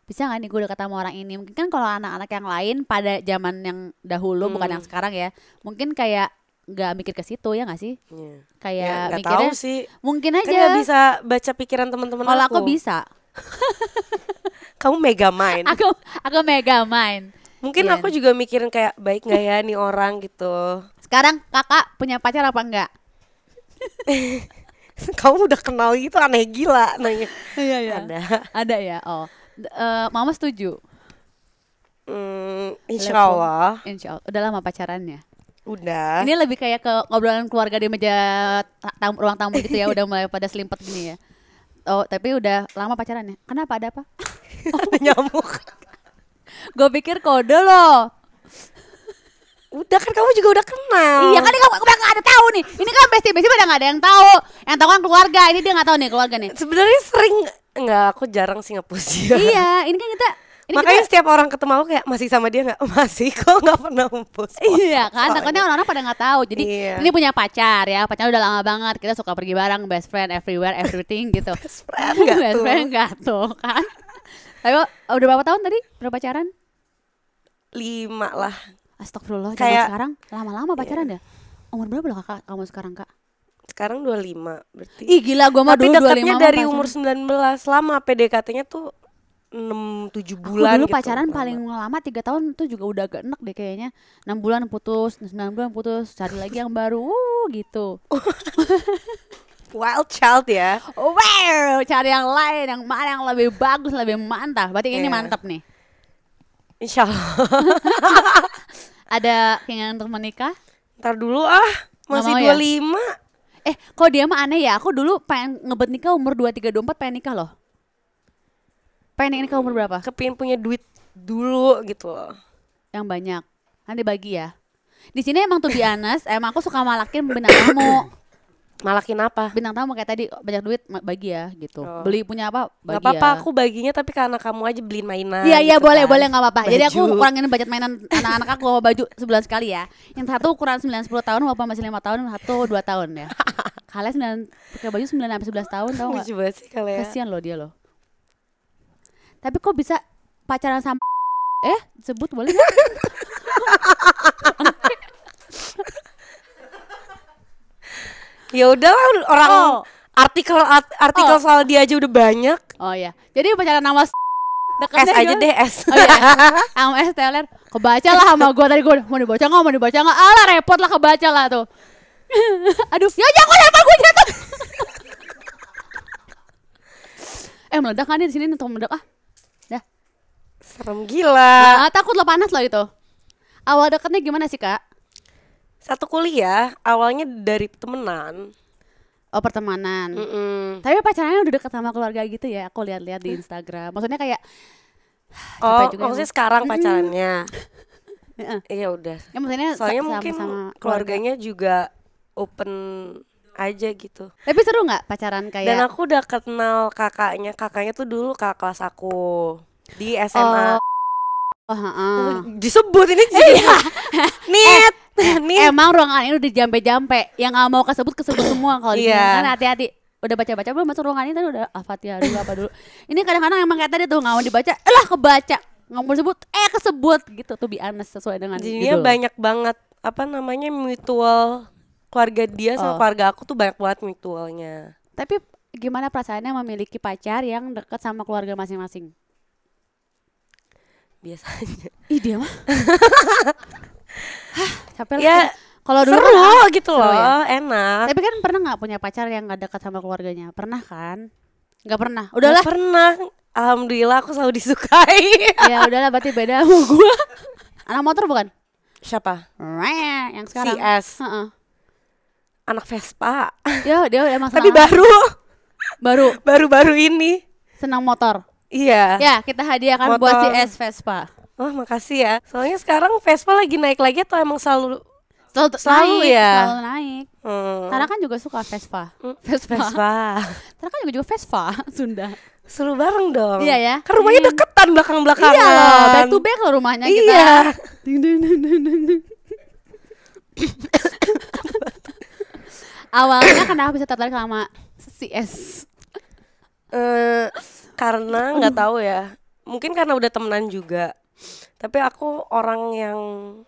bisa nggak nih gue udah ketemu orang ini mungkin kan kalau anak-anak yang lain pada zaman yang dahulu hmm. bukan yang hmm. sekarang ya mungkin kayak nggak mikir ke situ ya nggak sih yeah. Ya, kayak ya, gak mikirnya tahu sih. mungkin kan aja kan bisa baca pikiran teman-teman aku kalau aku. bisa <laughs> kamu mega main. aku aku mega main. mungkin yeah. aku juga mikirin kayak baik nggak ya nih orang gitu sekarang kakak punya pacar apa enggak <laughs> <laughs> kamu udah kenal itu aneh gila nanya iya, iya. ada ada ya oh uh, mama setuju mm, Insyaallah. insyaallah udah lama pacarannya udah ini lebih kayak ke ngobrolan keluarga di meja tam ruang tamu gitu ya <laughs> udah mulai pada selimpet gini ya oh tapi udah lama pacarannya kenapa ada apa oh. <laughs> nyamuk gue pikir kode loh Udah kan kamu juga udah kenal. Iya kan ini kamu udah gak ada tahu nih. Ini kan bestie bestie pada gak ada yang tahu. Yang tahu kan keluarga. Ini dia gak tahu nih keluarga nih. Sebenarnya sering nggak aku jarang sih ngepush dia. Iya, ini kan kita ini Makanya kita... setiap orang ketemu aku kayak masih sama dia nggak <laughs> masih kok nggak pernah ngumpus. Iya kan, takutnya orang-orang pada nggak tahu. Jadi iya. ini punya pacar ya, pacar udah lama banget. Kita suka pergi bareng, best friend everywhere, everything gitu. <laughs> best friend nggak <laughs> best friend nggak tuh kan. Tapi oh, udah berapa tahun tadi pacaran Lima lah Astagfirullah, kayak sekarang lama-lama iya. pacaran yeah. ya? Umur berapa lah kakak kamu sekarang kak? Sekarang 25 berarti. Ih gila gue mah Tapi dulu 25 Tapi dari pacaran. umur 19 lama PDKT-nya tuh 6 7 bulan Aku dulu gitu. pacaran paling lama 3 tahun tuh juga udah agak enak deh kayaknya. 6 bulan putus, 9 bulan putus, cari lagi yang baru uh, gitu. <laughs> Wild child ya. Wow, cari yang lain yang mana yang lebih bagus, lebih mantap. Berarti yeah. ini iya. mantap nih. Insya Allah. <laughs> Ada keinginan untuk menikah? Ntar dulu ah, masih ya? dua lima. Ya? Eh, kok dia mah aneh ya? Aku dulu pengen ngebet nikah umur dua dua empat pengen nikah loh. Pengen nikah umur berapa? Kepingin punya duit dulu gitu loh. Yang banyak. Nanti bagi ya. Di sini emang tuh be honest, emang aku suka malakin benar kamu. Malakin apa? Bintang tamu kayak tadi banyak duit bagi ya gitu. Oh. Beli punya apa? Bagi gak apa-apa, ya. aku baginya tapi karena kamu aja beliin mainan. Iya iya gitu boleh kan. boleh nggak apa-apa. Jadi aku kurangin budget mainan anak-anak aku bawa baju sebulan sekali ya. Yang satu ukuran sembilan sepuluh tahun bapak masih lima tahun, satu dua tahun ya. <laughs> Kalian sembilan pakai baju sembilan sampai sebelas tahun tau gak? Ya. Kasihan loh dia loh. Tapi kok bisa pacaran sama eh sebut boleh nggak? <laughs> <laughs> ya udahlah orang oh. artikel art, artikel oh. soal dia aja udah banyak. Oh ya. Jadi pacaran nama S aja deh S. Oh iya. S Taylor. Kebaca lah sama gue tadi gue mau dibaca nggak mau dibaca nggak. Alah repot lah kebaca lah tuh. <laughs> Aduh, ya jangan ya, handphone gue jatuh. eh meledak kan di sini atau meledak ah? Dah. Serem gila. Nah, takut lo panas lo itu. Awal dekatnya gimana sih kak? Satu kuliah, awalnya dari temenan. Oh pertemanan. Mm -mm. Tapi pacarannya udah deket sama keluarga gitu ya? Aku lihat-lihat di Instagram. Maksudnya kayak. <sighs> Oh, juga maksudnya ya. sekarang pacarannya. <laughs> Iya udah. Ya, maksudnya soalnya sama, mungkin sama keluarganya juga open aja gitu. Tapi seru nggak pacaran kayak? Dan aku udah kenal kakaknya, kakaknya tuh dulu kakak kelas aku di SMA. Oh. Oh, uh, disebut ini iya. sih. <laughs> eh, Nit. Eh, <laughs> Emang ruangan ini udah jampe-jampe. Yang nggak mau kesebut kesebut semua kalau di yeah. kan hati-hati. Udah baca-baca belum masuk ruangan ini tadi udah al-fatihah dulu apa dulu. Ini kadang-kadang emang kayak tadi tuh nggak mau dibaca, lah kebaca. Nggak mau disebut, eh kesebut gitu tuh be honest, sesuai dengan Jadi judul. banyak banget apa namanya mutual keluarga dia sama oh. keluarga aku tuh banyak banget mutualnya. Tapi gimana perasaannya memiliki pacar yang deket sama keluarga masing-masing? biasanya ih dia mah <laughs> Hah, capek ya eh, kalau dulu seru kan, gitu ya. loh ya? enak tapi kan pernah nggak punya pacar yang nggak dekat sama keluarganya pernah kan nggak pernah udahlah gak pernah alhamdulillah aku selalu disukai <laughs> ya udahlah berarti beda sama gue anak motor bukan siapa yang sekarang CS uh-uh. anak Vespa ya dia emang tapi baru baru <laughs> baru baru ini senang motor Iya. Ya, kita hadiahkan Motor. buat si S Vespa. Wah, oh, makasih ya. Soalnya sekarang Vespa lagi naik lagi atau emang selalu selalu, selalu naik, ya? Selalu naik. Hmm. Tara kan juga suka Vespa. Hmm, Vespa. Vespa. <laughs> Tara kan juga juga Vespa, <laughs> Sunda. Seru bareng dong. Iya ya. Kan rumahnya hmm. deketan belakang belakang Iya, loh, back to back loh rumahnya iya. kita. Iya. <laughs> Awalnya kenapa bisa tertarik sama S? eh karena nggak tahu ya mungkin karena udah temenan juga tapi aku orang yang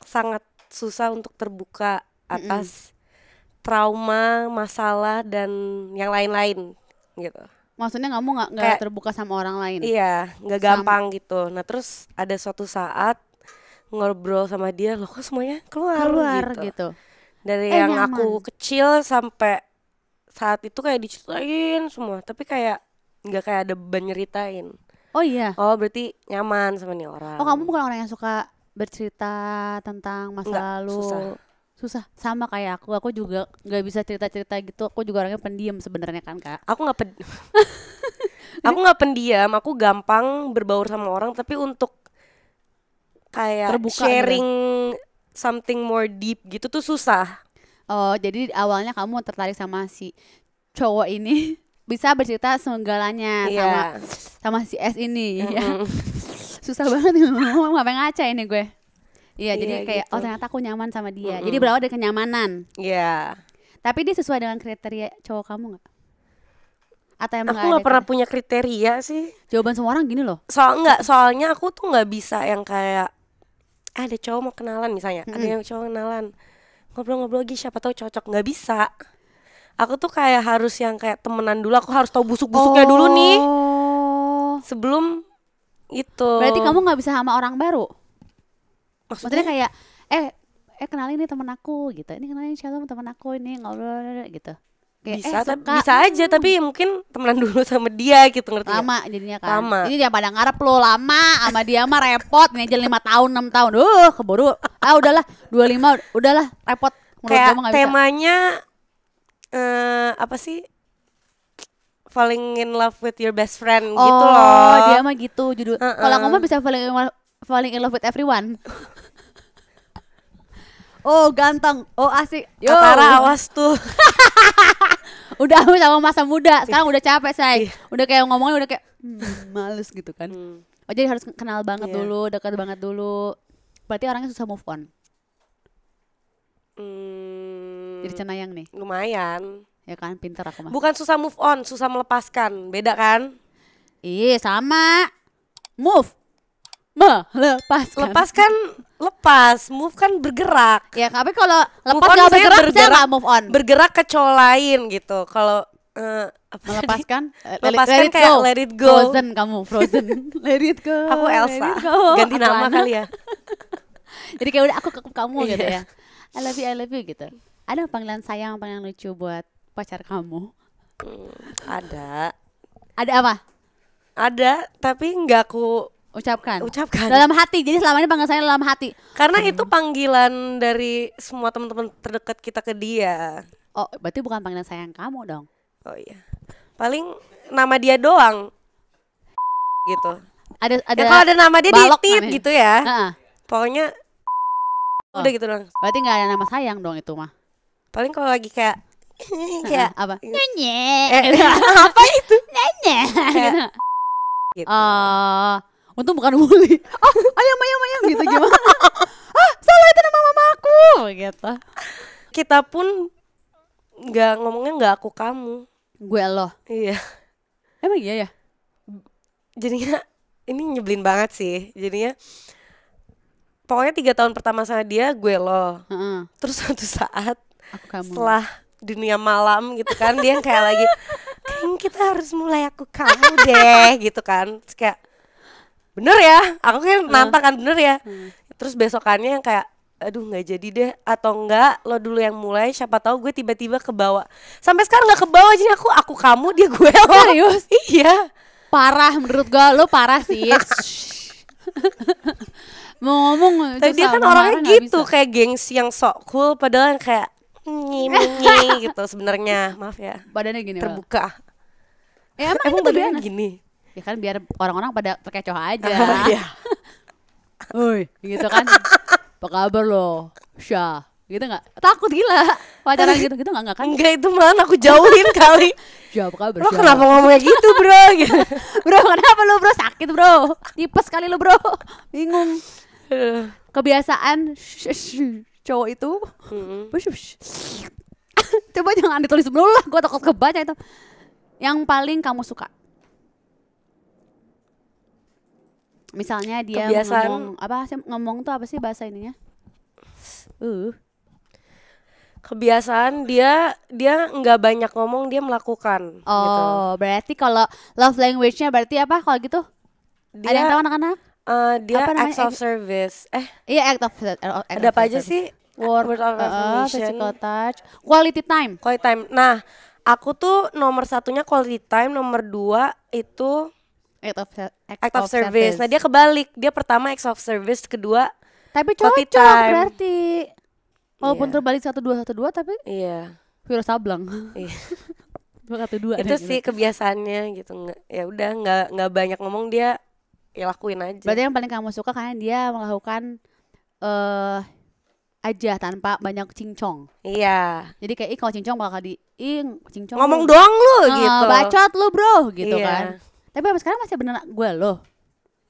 sangat susah untuk terbuka atas mm -hmm. trauma masalah dan yang lain-lain gitu maksudnya kamu nggak nggak terbuka sama orang lain iya nggak gampang sama. gitu nah terus ada suatu saat ngobrol sama dia loh kok semuanya keluar, keluar gitu. gitu dari eh, yang nyaman. aku kecil sampai saat itu kayak diceritain semua tapi kayak nggak kayak ada beban nyeritain oh iya oh berarti nyaman sama nih orang oh kamu bukan orang yang suka bercerita tentang masa Enggak, lalu susah. susah sama kayak aku aku juga nggak bisa cerita cerita gitu aku juga orangnya pendiam sebenarnya kan kak aku nggak pen <laughs> aku nggak pendiam aku gampang berbaur sama orang tapi untuk kayak Terbuka, sharing bener. something more deep gitu tuh susah oh jadi awalnya kamu tertarik sama si cowok ini <laughs> bisa bercerita segalanya yeah. sama sama si S ini mm-hmm. ya. <laughs> susah banget ngomong ngapain ngaca ini gue iya yeah, jadi iya, kayak oh, gitu. oh ternyata aku nyaman sama dia mm-hmm. jadi berawal dari kenyamanan iya yeah. tapi dia sesuai dengan kriteria cowok kamu nggak atau emang aku nggak pernah punya kriteria sih jawaban semua orang gini loh soal nggak soalnya aku tuh nggak bisa yang kayak ah, ada cowok mau kenalan misalnya mm-hmm. ada yang cowok kenalan ngobrol-ngobrol lagi siapa tahu cocok nggak bisa aku tuh kayak harus yang kayak temenan dulu aku harus tahu busuk busuknya oh. dulu nih oh. sebelum itu berarti kamu nggak bisa sama orang baru maksudnya, maksudnya kayak eh eh kenalin nih temen aku gitu ini kenalin shalom temen aku ini ngobrol gitu kayak, bisa eh, tapi bisa aja hmm. tapi ya mungkin temenan dulu <laughs> sama dia gitu ngerti lama ya? jadinya kan lama ini dia pada ngarep lo lama sama dia mah repot nih aja lima tahun enam tahun uh keburu ah udahlah dua lima udahlah repot Menurut kayak temanya uh, apa sih falling in love with your best friend gitu oh, gitu loh. dia mah gitu judul. Uh -uh. Kalau kamu bisa falling in love, falling in love with everyone. <laughs> oh, ganteng. Oh, asik. Yo. Katara awas tuh. <laughs> udah aku sama masa muda, sekarang iya. udah capek, say. Iya. Udah kayak ngomongnya udah kayak hmm, males gitu kan. Hmm. Oh, jadi harus kenal banget yeah. dulu, dekat banget dulu. Berarti orangnya susah move on. Hmm. Jadi hmm. cenayang nih. Lumayan. Ya kan, pinter aku mah. Bukan susah move on, susah melepaskan. Beda kan? Iya, sama. Move. Melepaskan. Lepas kan lepas, move kan bergerak. Ya, tapi kalau lepas nggak bergerak, bergerak, move on. Bergerak ke cowok lain gitu. Kalau uh, melepaskan eh, lepaskan melepaskan let it kayak go. let it go frozen kamu frozen <laughs> let it go aku Elsa go. ganti nama kali ya <laughs> jadi kayak udah aku ke kamu gitu iya. ya I love you I love you gitu ada panggilan sayang, panggilan lucu buat pacar kamu? Hmm, ada. Ada apa? Ada, tapi nggak aku ucapkan. Ucapkan. Dalam hati. Jadi selama ini panggilan saya dalam hati. Karena hmm. itu panggilan dari semua teman-teman terdekat kita ke dia. Oh, berarti bukan panggilan sayang kamu dong. Oh iya. Paling nama dia doang. gitu. Ada ya, ada ya, kalau ada nama dia di ditit gitu ya. Uh -uh. Pokoknya oh. udah gitu dong. Berarti nggak ada nama sayang dong itu mah paling kalau lagi kayak <laughs> kayak apa <laughs> nanya eh, gitu. <laughs> apa itu nanya gitu. Uh, untung bukan Wuli oh ayam ayam ayam gitu gimana ah salah itu nama mama aku gitu kita pun nggak ngomongnya nggak aku kamu gue lo iya emang iya ya jadinya ini nyebelin banget sih jadinya pokoknya tiga tahun pertama sama dia gue lo uh -uh. terus suatu saat aku kamu. setelah dunia malam gitu kan dia yang kayak lagi kayak kita harus mulai aku kamu deh gitu kan terus kayak bener ya aku kan iya. nantang kan bener ya hmm. terus besokannya yang kayak aduh nggak jadi deh atau enggak lo dulu yang mulai siapa tahu gue tiba-tiba ke bawah sampai sekarang nggak ke bawah jadi aku aku kamu dia gue lo serius <laughs> iya parah menurut gue lo parah sih <laughs> mau ngomong tapi dia kan orangnya gitu kayak gengs yang sok cool padahal yang kayak nyi gitu sebenarnya maaf ya badannya gini terbuka ya emang, emang badannya biasa. gini ya kan biar orang-orang pada terkecoh aja <laughs> ya. Uy, gitu kan apa kabar lo Syah gitu nggak takut gila pacaran gitu gitu nggak nggak kan enggak itu malah aku jauhin kali siapa kabar lo kenapa ngomongnya gitu bro <laughs> gitu. bro kenapa lo bro sakit bro tipes kali lo bro bingung kebiasaan cowok itu mm -hmm. <laughs> coba jangan ditulis dulu lah gue takut kebaca itu yang paling kamu suka misalnya dia Kebiasaan. ngomong apa sih ngomong tuh apa sih bahasa ininya uh kebiasaan dia dia nggak banyak ngomong dia melakukan oh gitu. berarti kalau love language-nya berarti apa kalau gitu dia, ada yang tahu anak-anak uh, dia apa act of service eh iya act of act ada of apa service. aja sih word, of uh, physical touch, quality time. Quality time. Nah, aku tuh nomor satunya quality time, nomor dua itu act of, act act of, of service. service. Nah, dia kebalik. Dia pertama act of service, kedua tapi cocok time. berarti. Iya. Walaupun yeah. terbalik satu dua satu dua tapi iya. Yeah. sablang. Sableng. Iya. <laughs> satu dua itu sih gitu. kebiasaannya gitu nggak ya udah nggak nggak banyak ngomong dia ya lakuin aja berarti yang paling kamu suka karena dia melakukan eh uh, aja tanpa banyak cincong. Iya. Jadi kayak ih kalau cincong bakal di ing cincong. Ngomong lu. doang lu nah, gitu. Bacot lu bro gitu iya. kan. Tapi apa sekarang masih bener gue lo.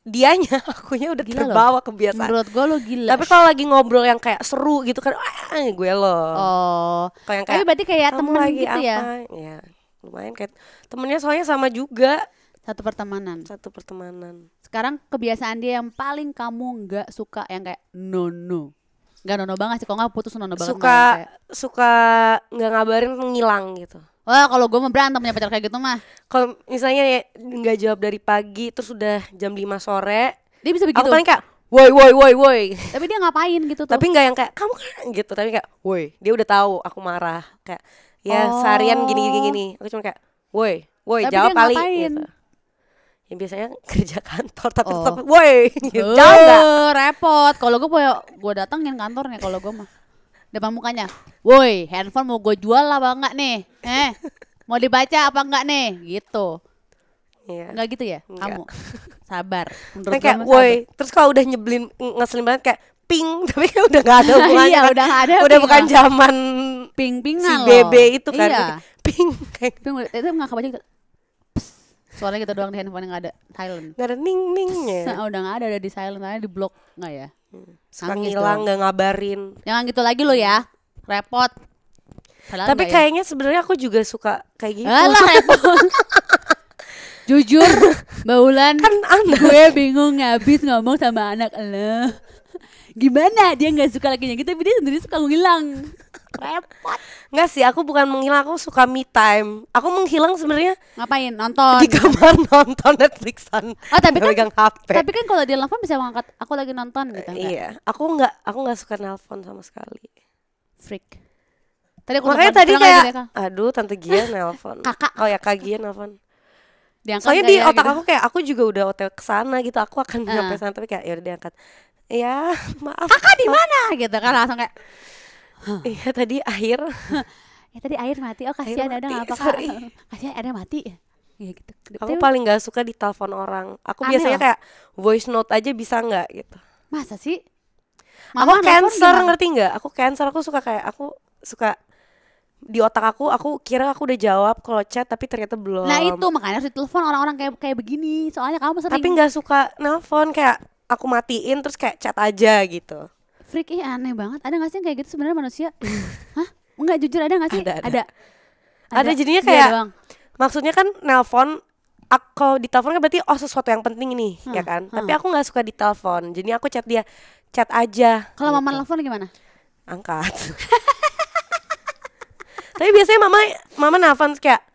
Dianya <laughs> akunya udah gila terbawa loh. kebiasaan. Menurut gue lo gila. Tapi kalau lagi ngobrol yang kayak seru gitu kan, Wah, gue lo. Oh. Kalau yang kayak. Tapi berarti kayak temen lagi gitu ya? apa? ya. Iya. Lumayan kayak temennya soalnya sama juga. Satu pertemanan. Satu pertemanan. Sekarang kebiasaan dia yang paling kamu nggak suka yang kayak no no Gak nono banget sih, kok gak putus nono banget. Suka banget, suka nggak ngabarin ngilang gitu. Wah kalau gue mau berantem punya pacar kayak gitu mah. Kalau misalnya ya nggak jawab dari pagi terus sudah jam 5 sore. Dia bisa begitu. Aku paling kayak woi woi woi woi. Tapi dia ngapain gitu tuh? Tapi nggak yang kayak kamu kan gitu, tapi kayak woi. Dia udah tahu aku marah kayak ya oh. seharian gini gini gini. Aku cuma kayak woi woi jawab kali gitu yang biasanya <laughs> kerja kantor tapi oh. tetap woi <laughs> Jauh gak? Eh, repot. Kalau gue punya gue datengin kantornya kalau gue mah depan mukanya. Woi, handphone mau gue jual lah apa enggak nih? Eh, mau dibaca apa enggak nih? Gitu. Iya. Enggak gitu ya? Enggak. Kamu sabar. Menurut kayak, woi, terus kalau udah nyebelin ngeselin banget kayak ping, <laughs> tapi iya, kan udah gak ada hubungannya. iya, udah ada. Udah bukan zaman ping-pingan si loh. itu kan. Iya. Ping kayak. Ping, itu enggak kebaca gitu Soalnya kita doang di handphone yang ada silent. Gak ada ning ningnya. Nah, <laughs> udah gak ada, ada di silent aja di blok nggak ya? Hmm. Sekarang Suka nggak ngabarin. Jangan ya gitu lagi lo ya, repot. Halal Tapi ya. kayaknya ya? sebenarnya aku juga suka kayak gitu. Alah <laughs> repot. Jujur, Mbak <laughs> Ulan, kan gue bingung ngabis ngomong sama anak lo gimana dia nggak suka lakinya gitu tapi dia sendiri suka menghilang repot nggak sih aku bukan menghilang aku suka me time aku menghilang sebenarnya ngapain nonton di kamar <laughs> nonton Netflixan oh tapi kan pegang HP tapi kan kalau dia nelfon bisa mengangkat aku lagi nonton gitu uh, iya aku nggak aku nggak suka nelfon sama sekali freak tadi aku makanya tadi kayak ya, aduh tante Gia nelfon <laughs> kakak oh ya kak Gia nelfon diangkat soalnya di ya, otak gitu. aku kayak aku juga udah ke kesana gitu aku akan uh. nyampe sana tapi kayak ya yaudah diangkat Iya, <laughs> maaf kakak di mana gitu kan langsung kayak iya huh. tadi air ya tadi air mati oh kasihan ada apa apa kasihan ada mati ya gitu aku Tapi, paling nggak suka di ditelepon orang aku Aneh biasanya loh. kayak voice note aja bisa nggak gitu masa sih Mama aku cancer ngerti nggak aku cancer aku suka kayak aku suka di otak aku aku kira aku udah jawab kalau chat tapi ternyata belum nah itu makanya harus ditelepon orang-orang kayak kayak begini soalnya kamu sering tapi nggak suka nelfon kayak aku matiin terus kayak chat aja gitu freak ih aneh banget ada nggak sih kayak gitu sebenarnya manusia hah Enggak jujur ada nggak sih ada ada, ada. ada, jadinya iya kayak ya, maksudnya kan nelpon aku ditelepon kan berarti oh sesuatu yang penting nih ya hmm, ya kan hmm. tapi aku nggak suka ditelepon jadi aku chat dia chat aja kalau gitu. mama nelpon gimana angkat <laughs> tapi biasanya mama mama nelfon kayak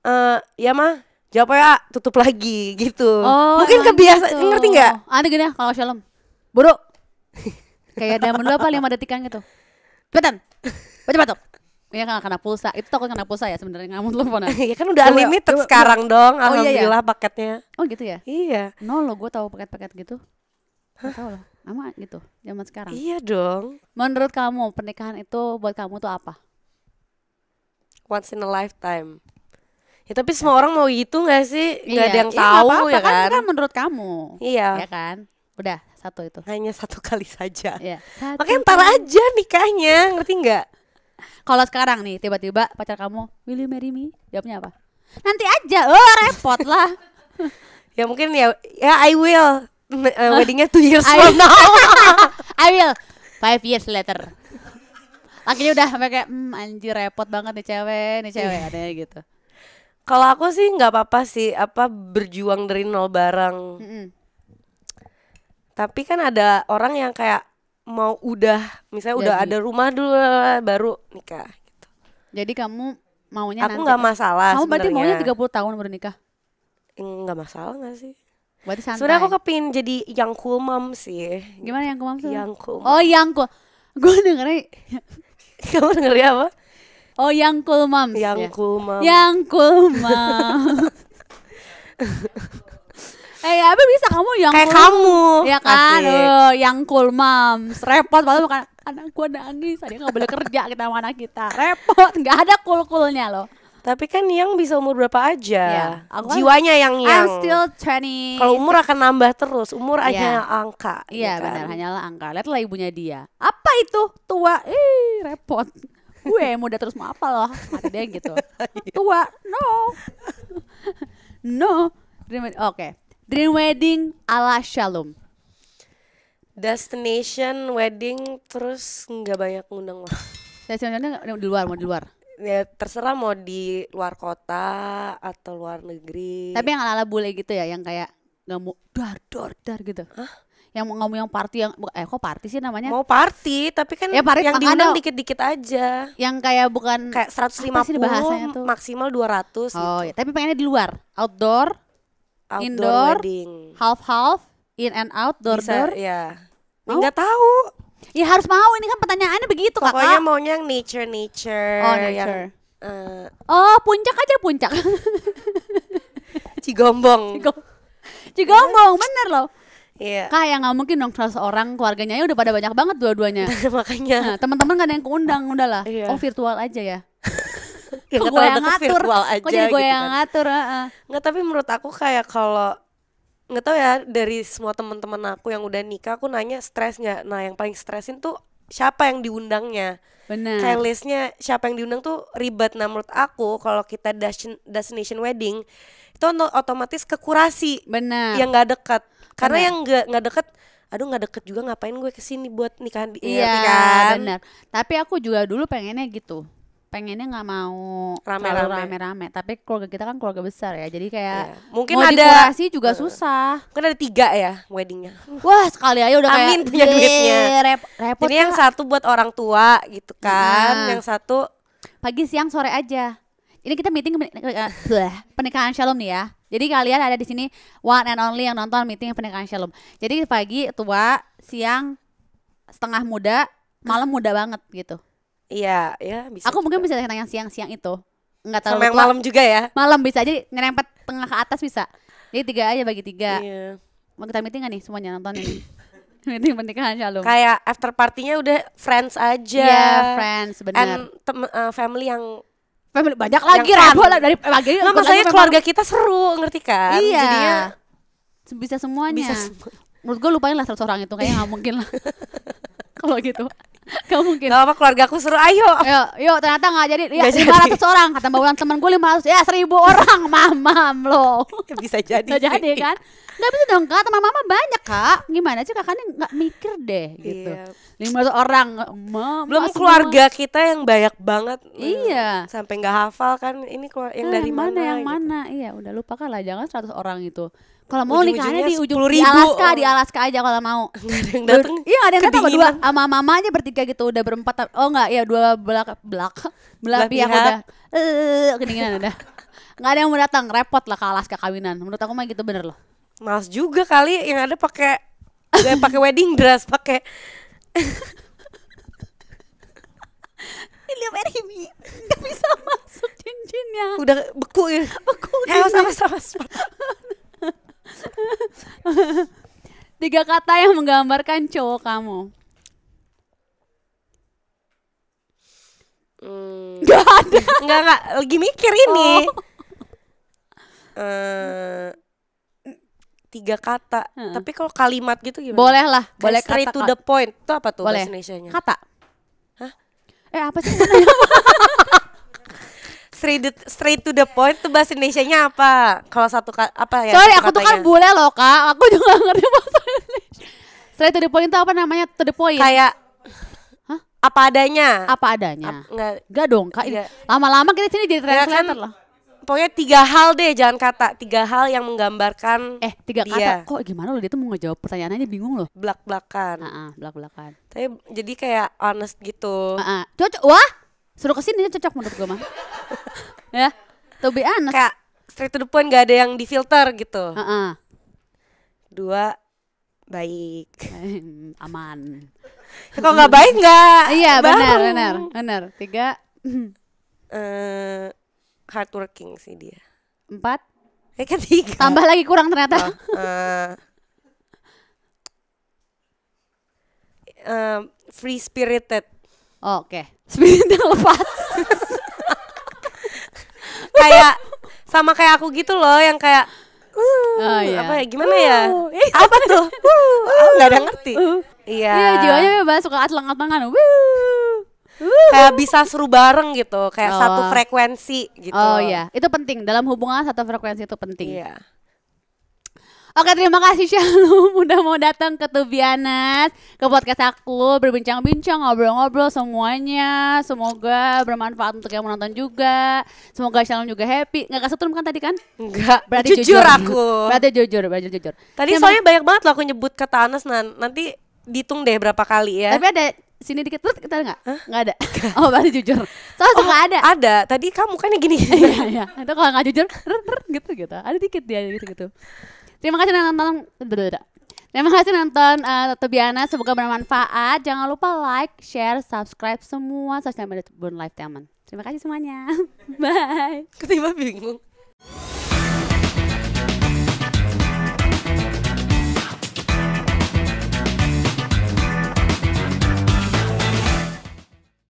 Eh ya mah jawabnya tutup lagi gitu oh, mungkin kebiasaan gitu. ngerti nggak ada gini ya kalau shalom Buruk. kayak ada menu apa lima detikan gitu cepetan cepetan Iya kan kena pulsa. Itu takut kena pulsa ya sebenarnya ngamut teleponan. Ya. <laughs> Iya kan udah unlimited sekarang coba. dong. Alhamdulillah oh, iya, iya. paketnya. Oh gitu ya? Iya. No lo gue tahu paket-paket gitu. tahu loh. Sama gitu zaman sekarang. Iya dong. Menurut kamu pernikahan itu buat kamu tuh apa? Once in a lifetime. Ya tapi semua orang mau gitu gak sih? Gak iya. ada yang ya, tahu iya, apa -apa, ya kan, kan? kan? menurut kamu. Iya. Ya kan? Udah, satu itu. Hanya satu <laughs> kali saja. Iya. Satu Makanya ntar aja nikahnya, ngerti nggak? Kalau sekarang nih tiba-tiba pacar kamu, "Will you marry me?" Jawabnya apa? Nanti aja. Oh, repot lah. <laughs> ya mungkin ya ya I will. Uh, <laughs> weddingnya two years I from now. I will. Five years later. Akhirnya udah sampai kayak, hmm, anjir repot banget nih cewek, nih cewek, ada iya. gitu. Kalau aku sih nggak apa-apa sih apa berjuang dari nol barang. Mm -hmm. Tapi kan ada orang yang kayak mau udah misalnya Jadi. udah ada rumah dulu baru nikah gitu. Jadi kamu maunya Aku nggak masalah. Kamu berarti maunya 30 tahun baru nikah? Nggak masalah nggak sih? Berarti santai. Sebenernya aku kepingin jadi yang cool mom sih. Gimana yang cool mom tuh? Yang cool. Mom. Oh yang cool. <laughs> Gue dengernya. Kamu dengernya apa? Oh, yang cool moms. Yang yeah. cool moms. Yang cool moms. <laughs> Eh, hey, apa bisa kamu yang kayak cool, kamu? Ya kan, Uh, yang cool moms. Repot banget bukan anak gua nangis, dia nggak boleh kerja kita sama anak kita. Repot, nggak ada cool-coolnya loh. Tapi kan yang bisa umur berapa aja. Ya, aku kan Jiwanya kan, yang yang. I'm still 20. Kalau umur akan nambah terus. Umur ya. angka. Iya, ya kan? benar, hanyalah angka. Lihatlah ibunya dia. Apa itu? Tua. Ih, repot gue muda terus mau apa loh ada dia gitu <laughs> tua no no dream oke okay. dream wedding ala shalom destination wedding terus nggak banyak ngundang loh destinationnya di luar mau di luar ya terserah mau di luar kota atau luar negeri tapi yang ala ala bule gitu ya yang kayak nggak mau dar dar dar gitu Hah? yang mau ngomong yang party yang eh kok party sih namanya mau party tapi kan ya, party, yang kan diundang dikit-dikit aja yang kayak bukan kayak 150 sih tuh? maksimal 200 oh gitu. ya tapi pengennya di luar outdoor, outdoor indoor wedding. half half in and out door Bisa, door ya nggak tahu ya harus mau ini kan pertanyaannya begitu pokoknya kakak. Ah. maunya yang nature nature oh nature yang, uh, oh puncak aja puncak <laughs> Cigombong. Cigombong, bener loh. Iya. Kak ya nggak mungkin dong 100 orang keluarganya ya udah pada banyak banget dua-duanya. <laughs> Makanya. Nah, teman-teman gak ada yang keundang, udahlah. Iya. Oh, virtual aja ya. <laughs> ya kok gue yang ngatur. Aja, kok jadi gue gitu yang kan. ngatur, Nggak, tapi menurut aku kayak kalau nggak tahu ya dari semua teman-teman aku yang udah nikah aku nanya stres nggak nah yang paling stresin tuh siapa yang diundangnya kayak listnya siapa yang diundang tuh ribet nah menurut aku kalau kita destination wedding itu otomatis ke kurasi benar yang nggak dekat karena benar. yang nggak nggak dekat aduh nggak deket juga ngapain gue kesini buat nikahan iya ya, kan? benar tapi aku juga dulu pengennya gitu pengennya nggak mau rame-rame rame-rame tapi keluarga kita kan keluarga besar ya jadi kayak iya. mungkin mau ada dekorasi juga uh, susah kan ada tiga ya weddingnya <laughs> wah sekali aja udah Amin kayak punya duitnya rep repot jadi yang satu buat orang tua gitu kan nah. yang satu pagi siang sore aja ini kita meeting eh, eh, pernikahan shalom nih ya. Jadi kalian ada di sini one and only yang nonton meeting pernikahan shalom. Jadi pagi tua, siang setengah muda, malam muda banget gitu. Iya, ya bisa. Aku juga. mungkin bisa tanya siang-siang itu. Enggak tahu. Sama yang malam juga ya. Malam bisa aja nyerempet tengah ke atas bisa. Jadi tiga aja bagi tiga. Iya. Mau kita meeting gak nih semuanya nonton ini? <coughs> meeting pernikahan shalom. Kayak after partinya udah friends aja. Iya, yeah, friends benar. And tem- uh, family yang family banyak lagi kan lah dari lagi nggak masalahnya keluarga family. kita seru ngerti kan iya Jadinya, bisa semuanya bisa semua. menurut gue lupain lah seratus orang itu kayaknya nggak mungkin lah <laughs> kalau gitu Gak mungkin. Gak apa keluarga aku seru ayo. Yuk, ya, yuk ternyata gak jadi. Ya lima ratus orang kata Mbak Wulan temen gue lima ratus. Ya seribu orang <laughs> mamam loh. Bisa jadi. Bisa jadi kan. Gak bisa dong kak teman mama banyak kak. Gimana sih kakaknya nggak mikir deh iya. gitu. Lima ratus orang. Mama, Belum keluarga kita yang banyak banget. Iya. Sampai gak hafal kan ini yang nah, dari mana? Yang gitu. mana? Iya udah lupakan lah jangan seratus orang itu. Kalau mau nih nikahnya di ujung di Alaska, oh. di Alaska aja kalau mau. <laughs> yang datang. Iya, ada yang datang berdua sama mamanya bertiga gitu udah berempat. Oh enggak, ya dua belak belak belak pihak udah. Eh, kedinginan udah. Enggak ada yang mau datang, repot lah ke Alaska kawinan. Menurut aku mah gitu bener loh. Males juga kali yang ada pakai gue pakai <laughs> wedding dress, pakai <laughs> William ini? Gak bisa masuk cincinnya udah beku ya beku harus sama. sama Tiga kata yang menggambarkan cowok kamu. Hmm. Gak ada. Enggak, enggak. Lagi mikir ini. Oh. Uh, tiga kata. Uh. Tapi kalau kalimat gitu gimana? Boleh lah. Boleh straight kata, to the point. Itu apa tuh Boleh. Kata. Hah? Eh apa sih? <laughs> straight to, straight to the point tuh bahasa Indonesia-nya apa? Kalau satu apa ya? Sorry, aku tuh kan bule loh, Kak. Aku juga gak ngerti bahasa Indonesia. Straight to the point tuh apa namanya? To the point. Kayak Hah? apa adanya. Apa adanya. Ap, enggak, dong, Kak. Iya. Lama-lama kita sini jadi iya, translator kan, loh. Pokoknya tiga hal deh, jangan kata tiga hal yang menggambarkan. Eh, tiga dia. kata. Iya. Kok gimana loh dia tuh mau ngejawab pertanyaan aja bingung loh. Belak belakan. Uh -uh, belak belakan. Tapi jadi kayak honest gitu. Uh -uh. Cocok. Wah, suruh kesini cocok menurut gue mah <laughs> ya to be honest kayak straight to the point gak ada yang difilter gitu uh -uh. dua baik <laughs> aman ya, kalau nggak baik nggak iya benar benar benar tiga uh, hardworking sih dia empat eh kan tiga tambah lagi kurang ternyata oh, uh, uh, <laughs> free spirited Oke. Okay. Spirit <laughs> lepas. kayak sama kayak aku gitu loh yang kayak uh, oh, iya. apa ya gimana uh, ya? Uh, iya. Apa tuh? <laughs> uh, uh. gak ada ngerti. Uh. Iya. Iya jiwanya bebas suka atlang-atlangan. Uh. Kayak bisa seru bareng gitu, kayak oh. satu frekuensi gitu. Oh iya, itu penting dalam hubungan satu frekuensi itu penting. Iya. Oke terima kasih Shalom <laughs> udah mau datang ke Tubianas ke podcast aku berbincang-bincang ngobrol-ngobrol semuanya semoga bermanfaat untuk yang menonton juga semoga Shalom juga happy nggak kesetrum kan tadi kan Enggak berarti jujur, jujur aku berarti jujur berarti jujur tadi soalnya banyak banget loh aku nyebut kata Anas nan nanti dihitung deh berapa kali ya tapi ada sini dikit terus kita nggak nggak ada <laughs> oh berarti jujur soalnya oh, suka ada ada tadi kamu kan yang gini <laughs> iya iya itu kalau nggak jujur gitu gitu ada dikit dia gitu gitu Terima kasih nonton nonton. Terima kasih nonton uh, Biana. Semoga bermanfaat. Jangan lupa like, share, subscribe semua sosial media Bun Life Teman. Terima kasih semuanya. <laughs> Bye. Ketiba bingung.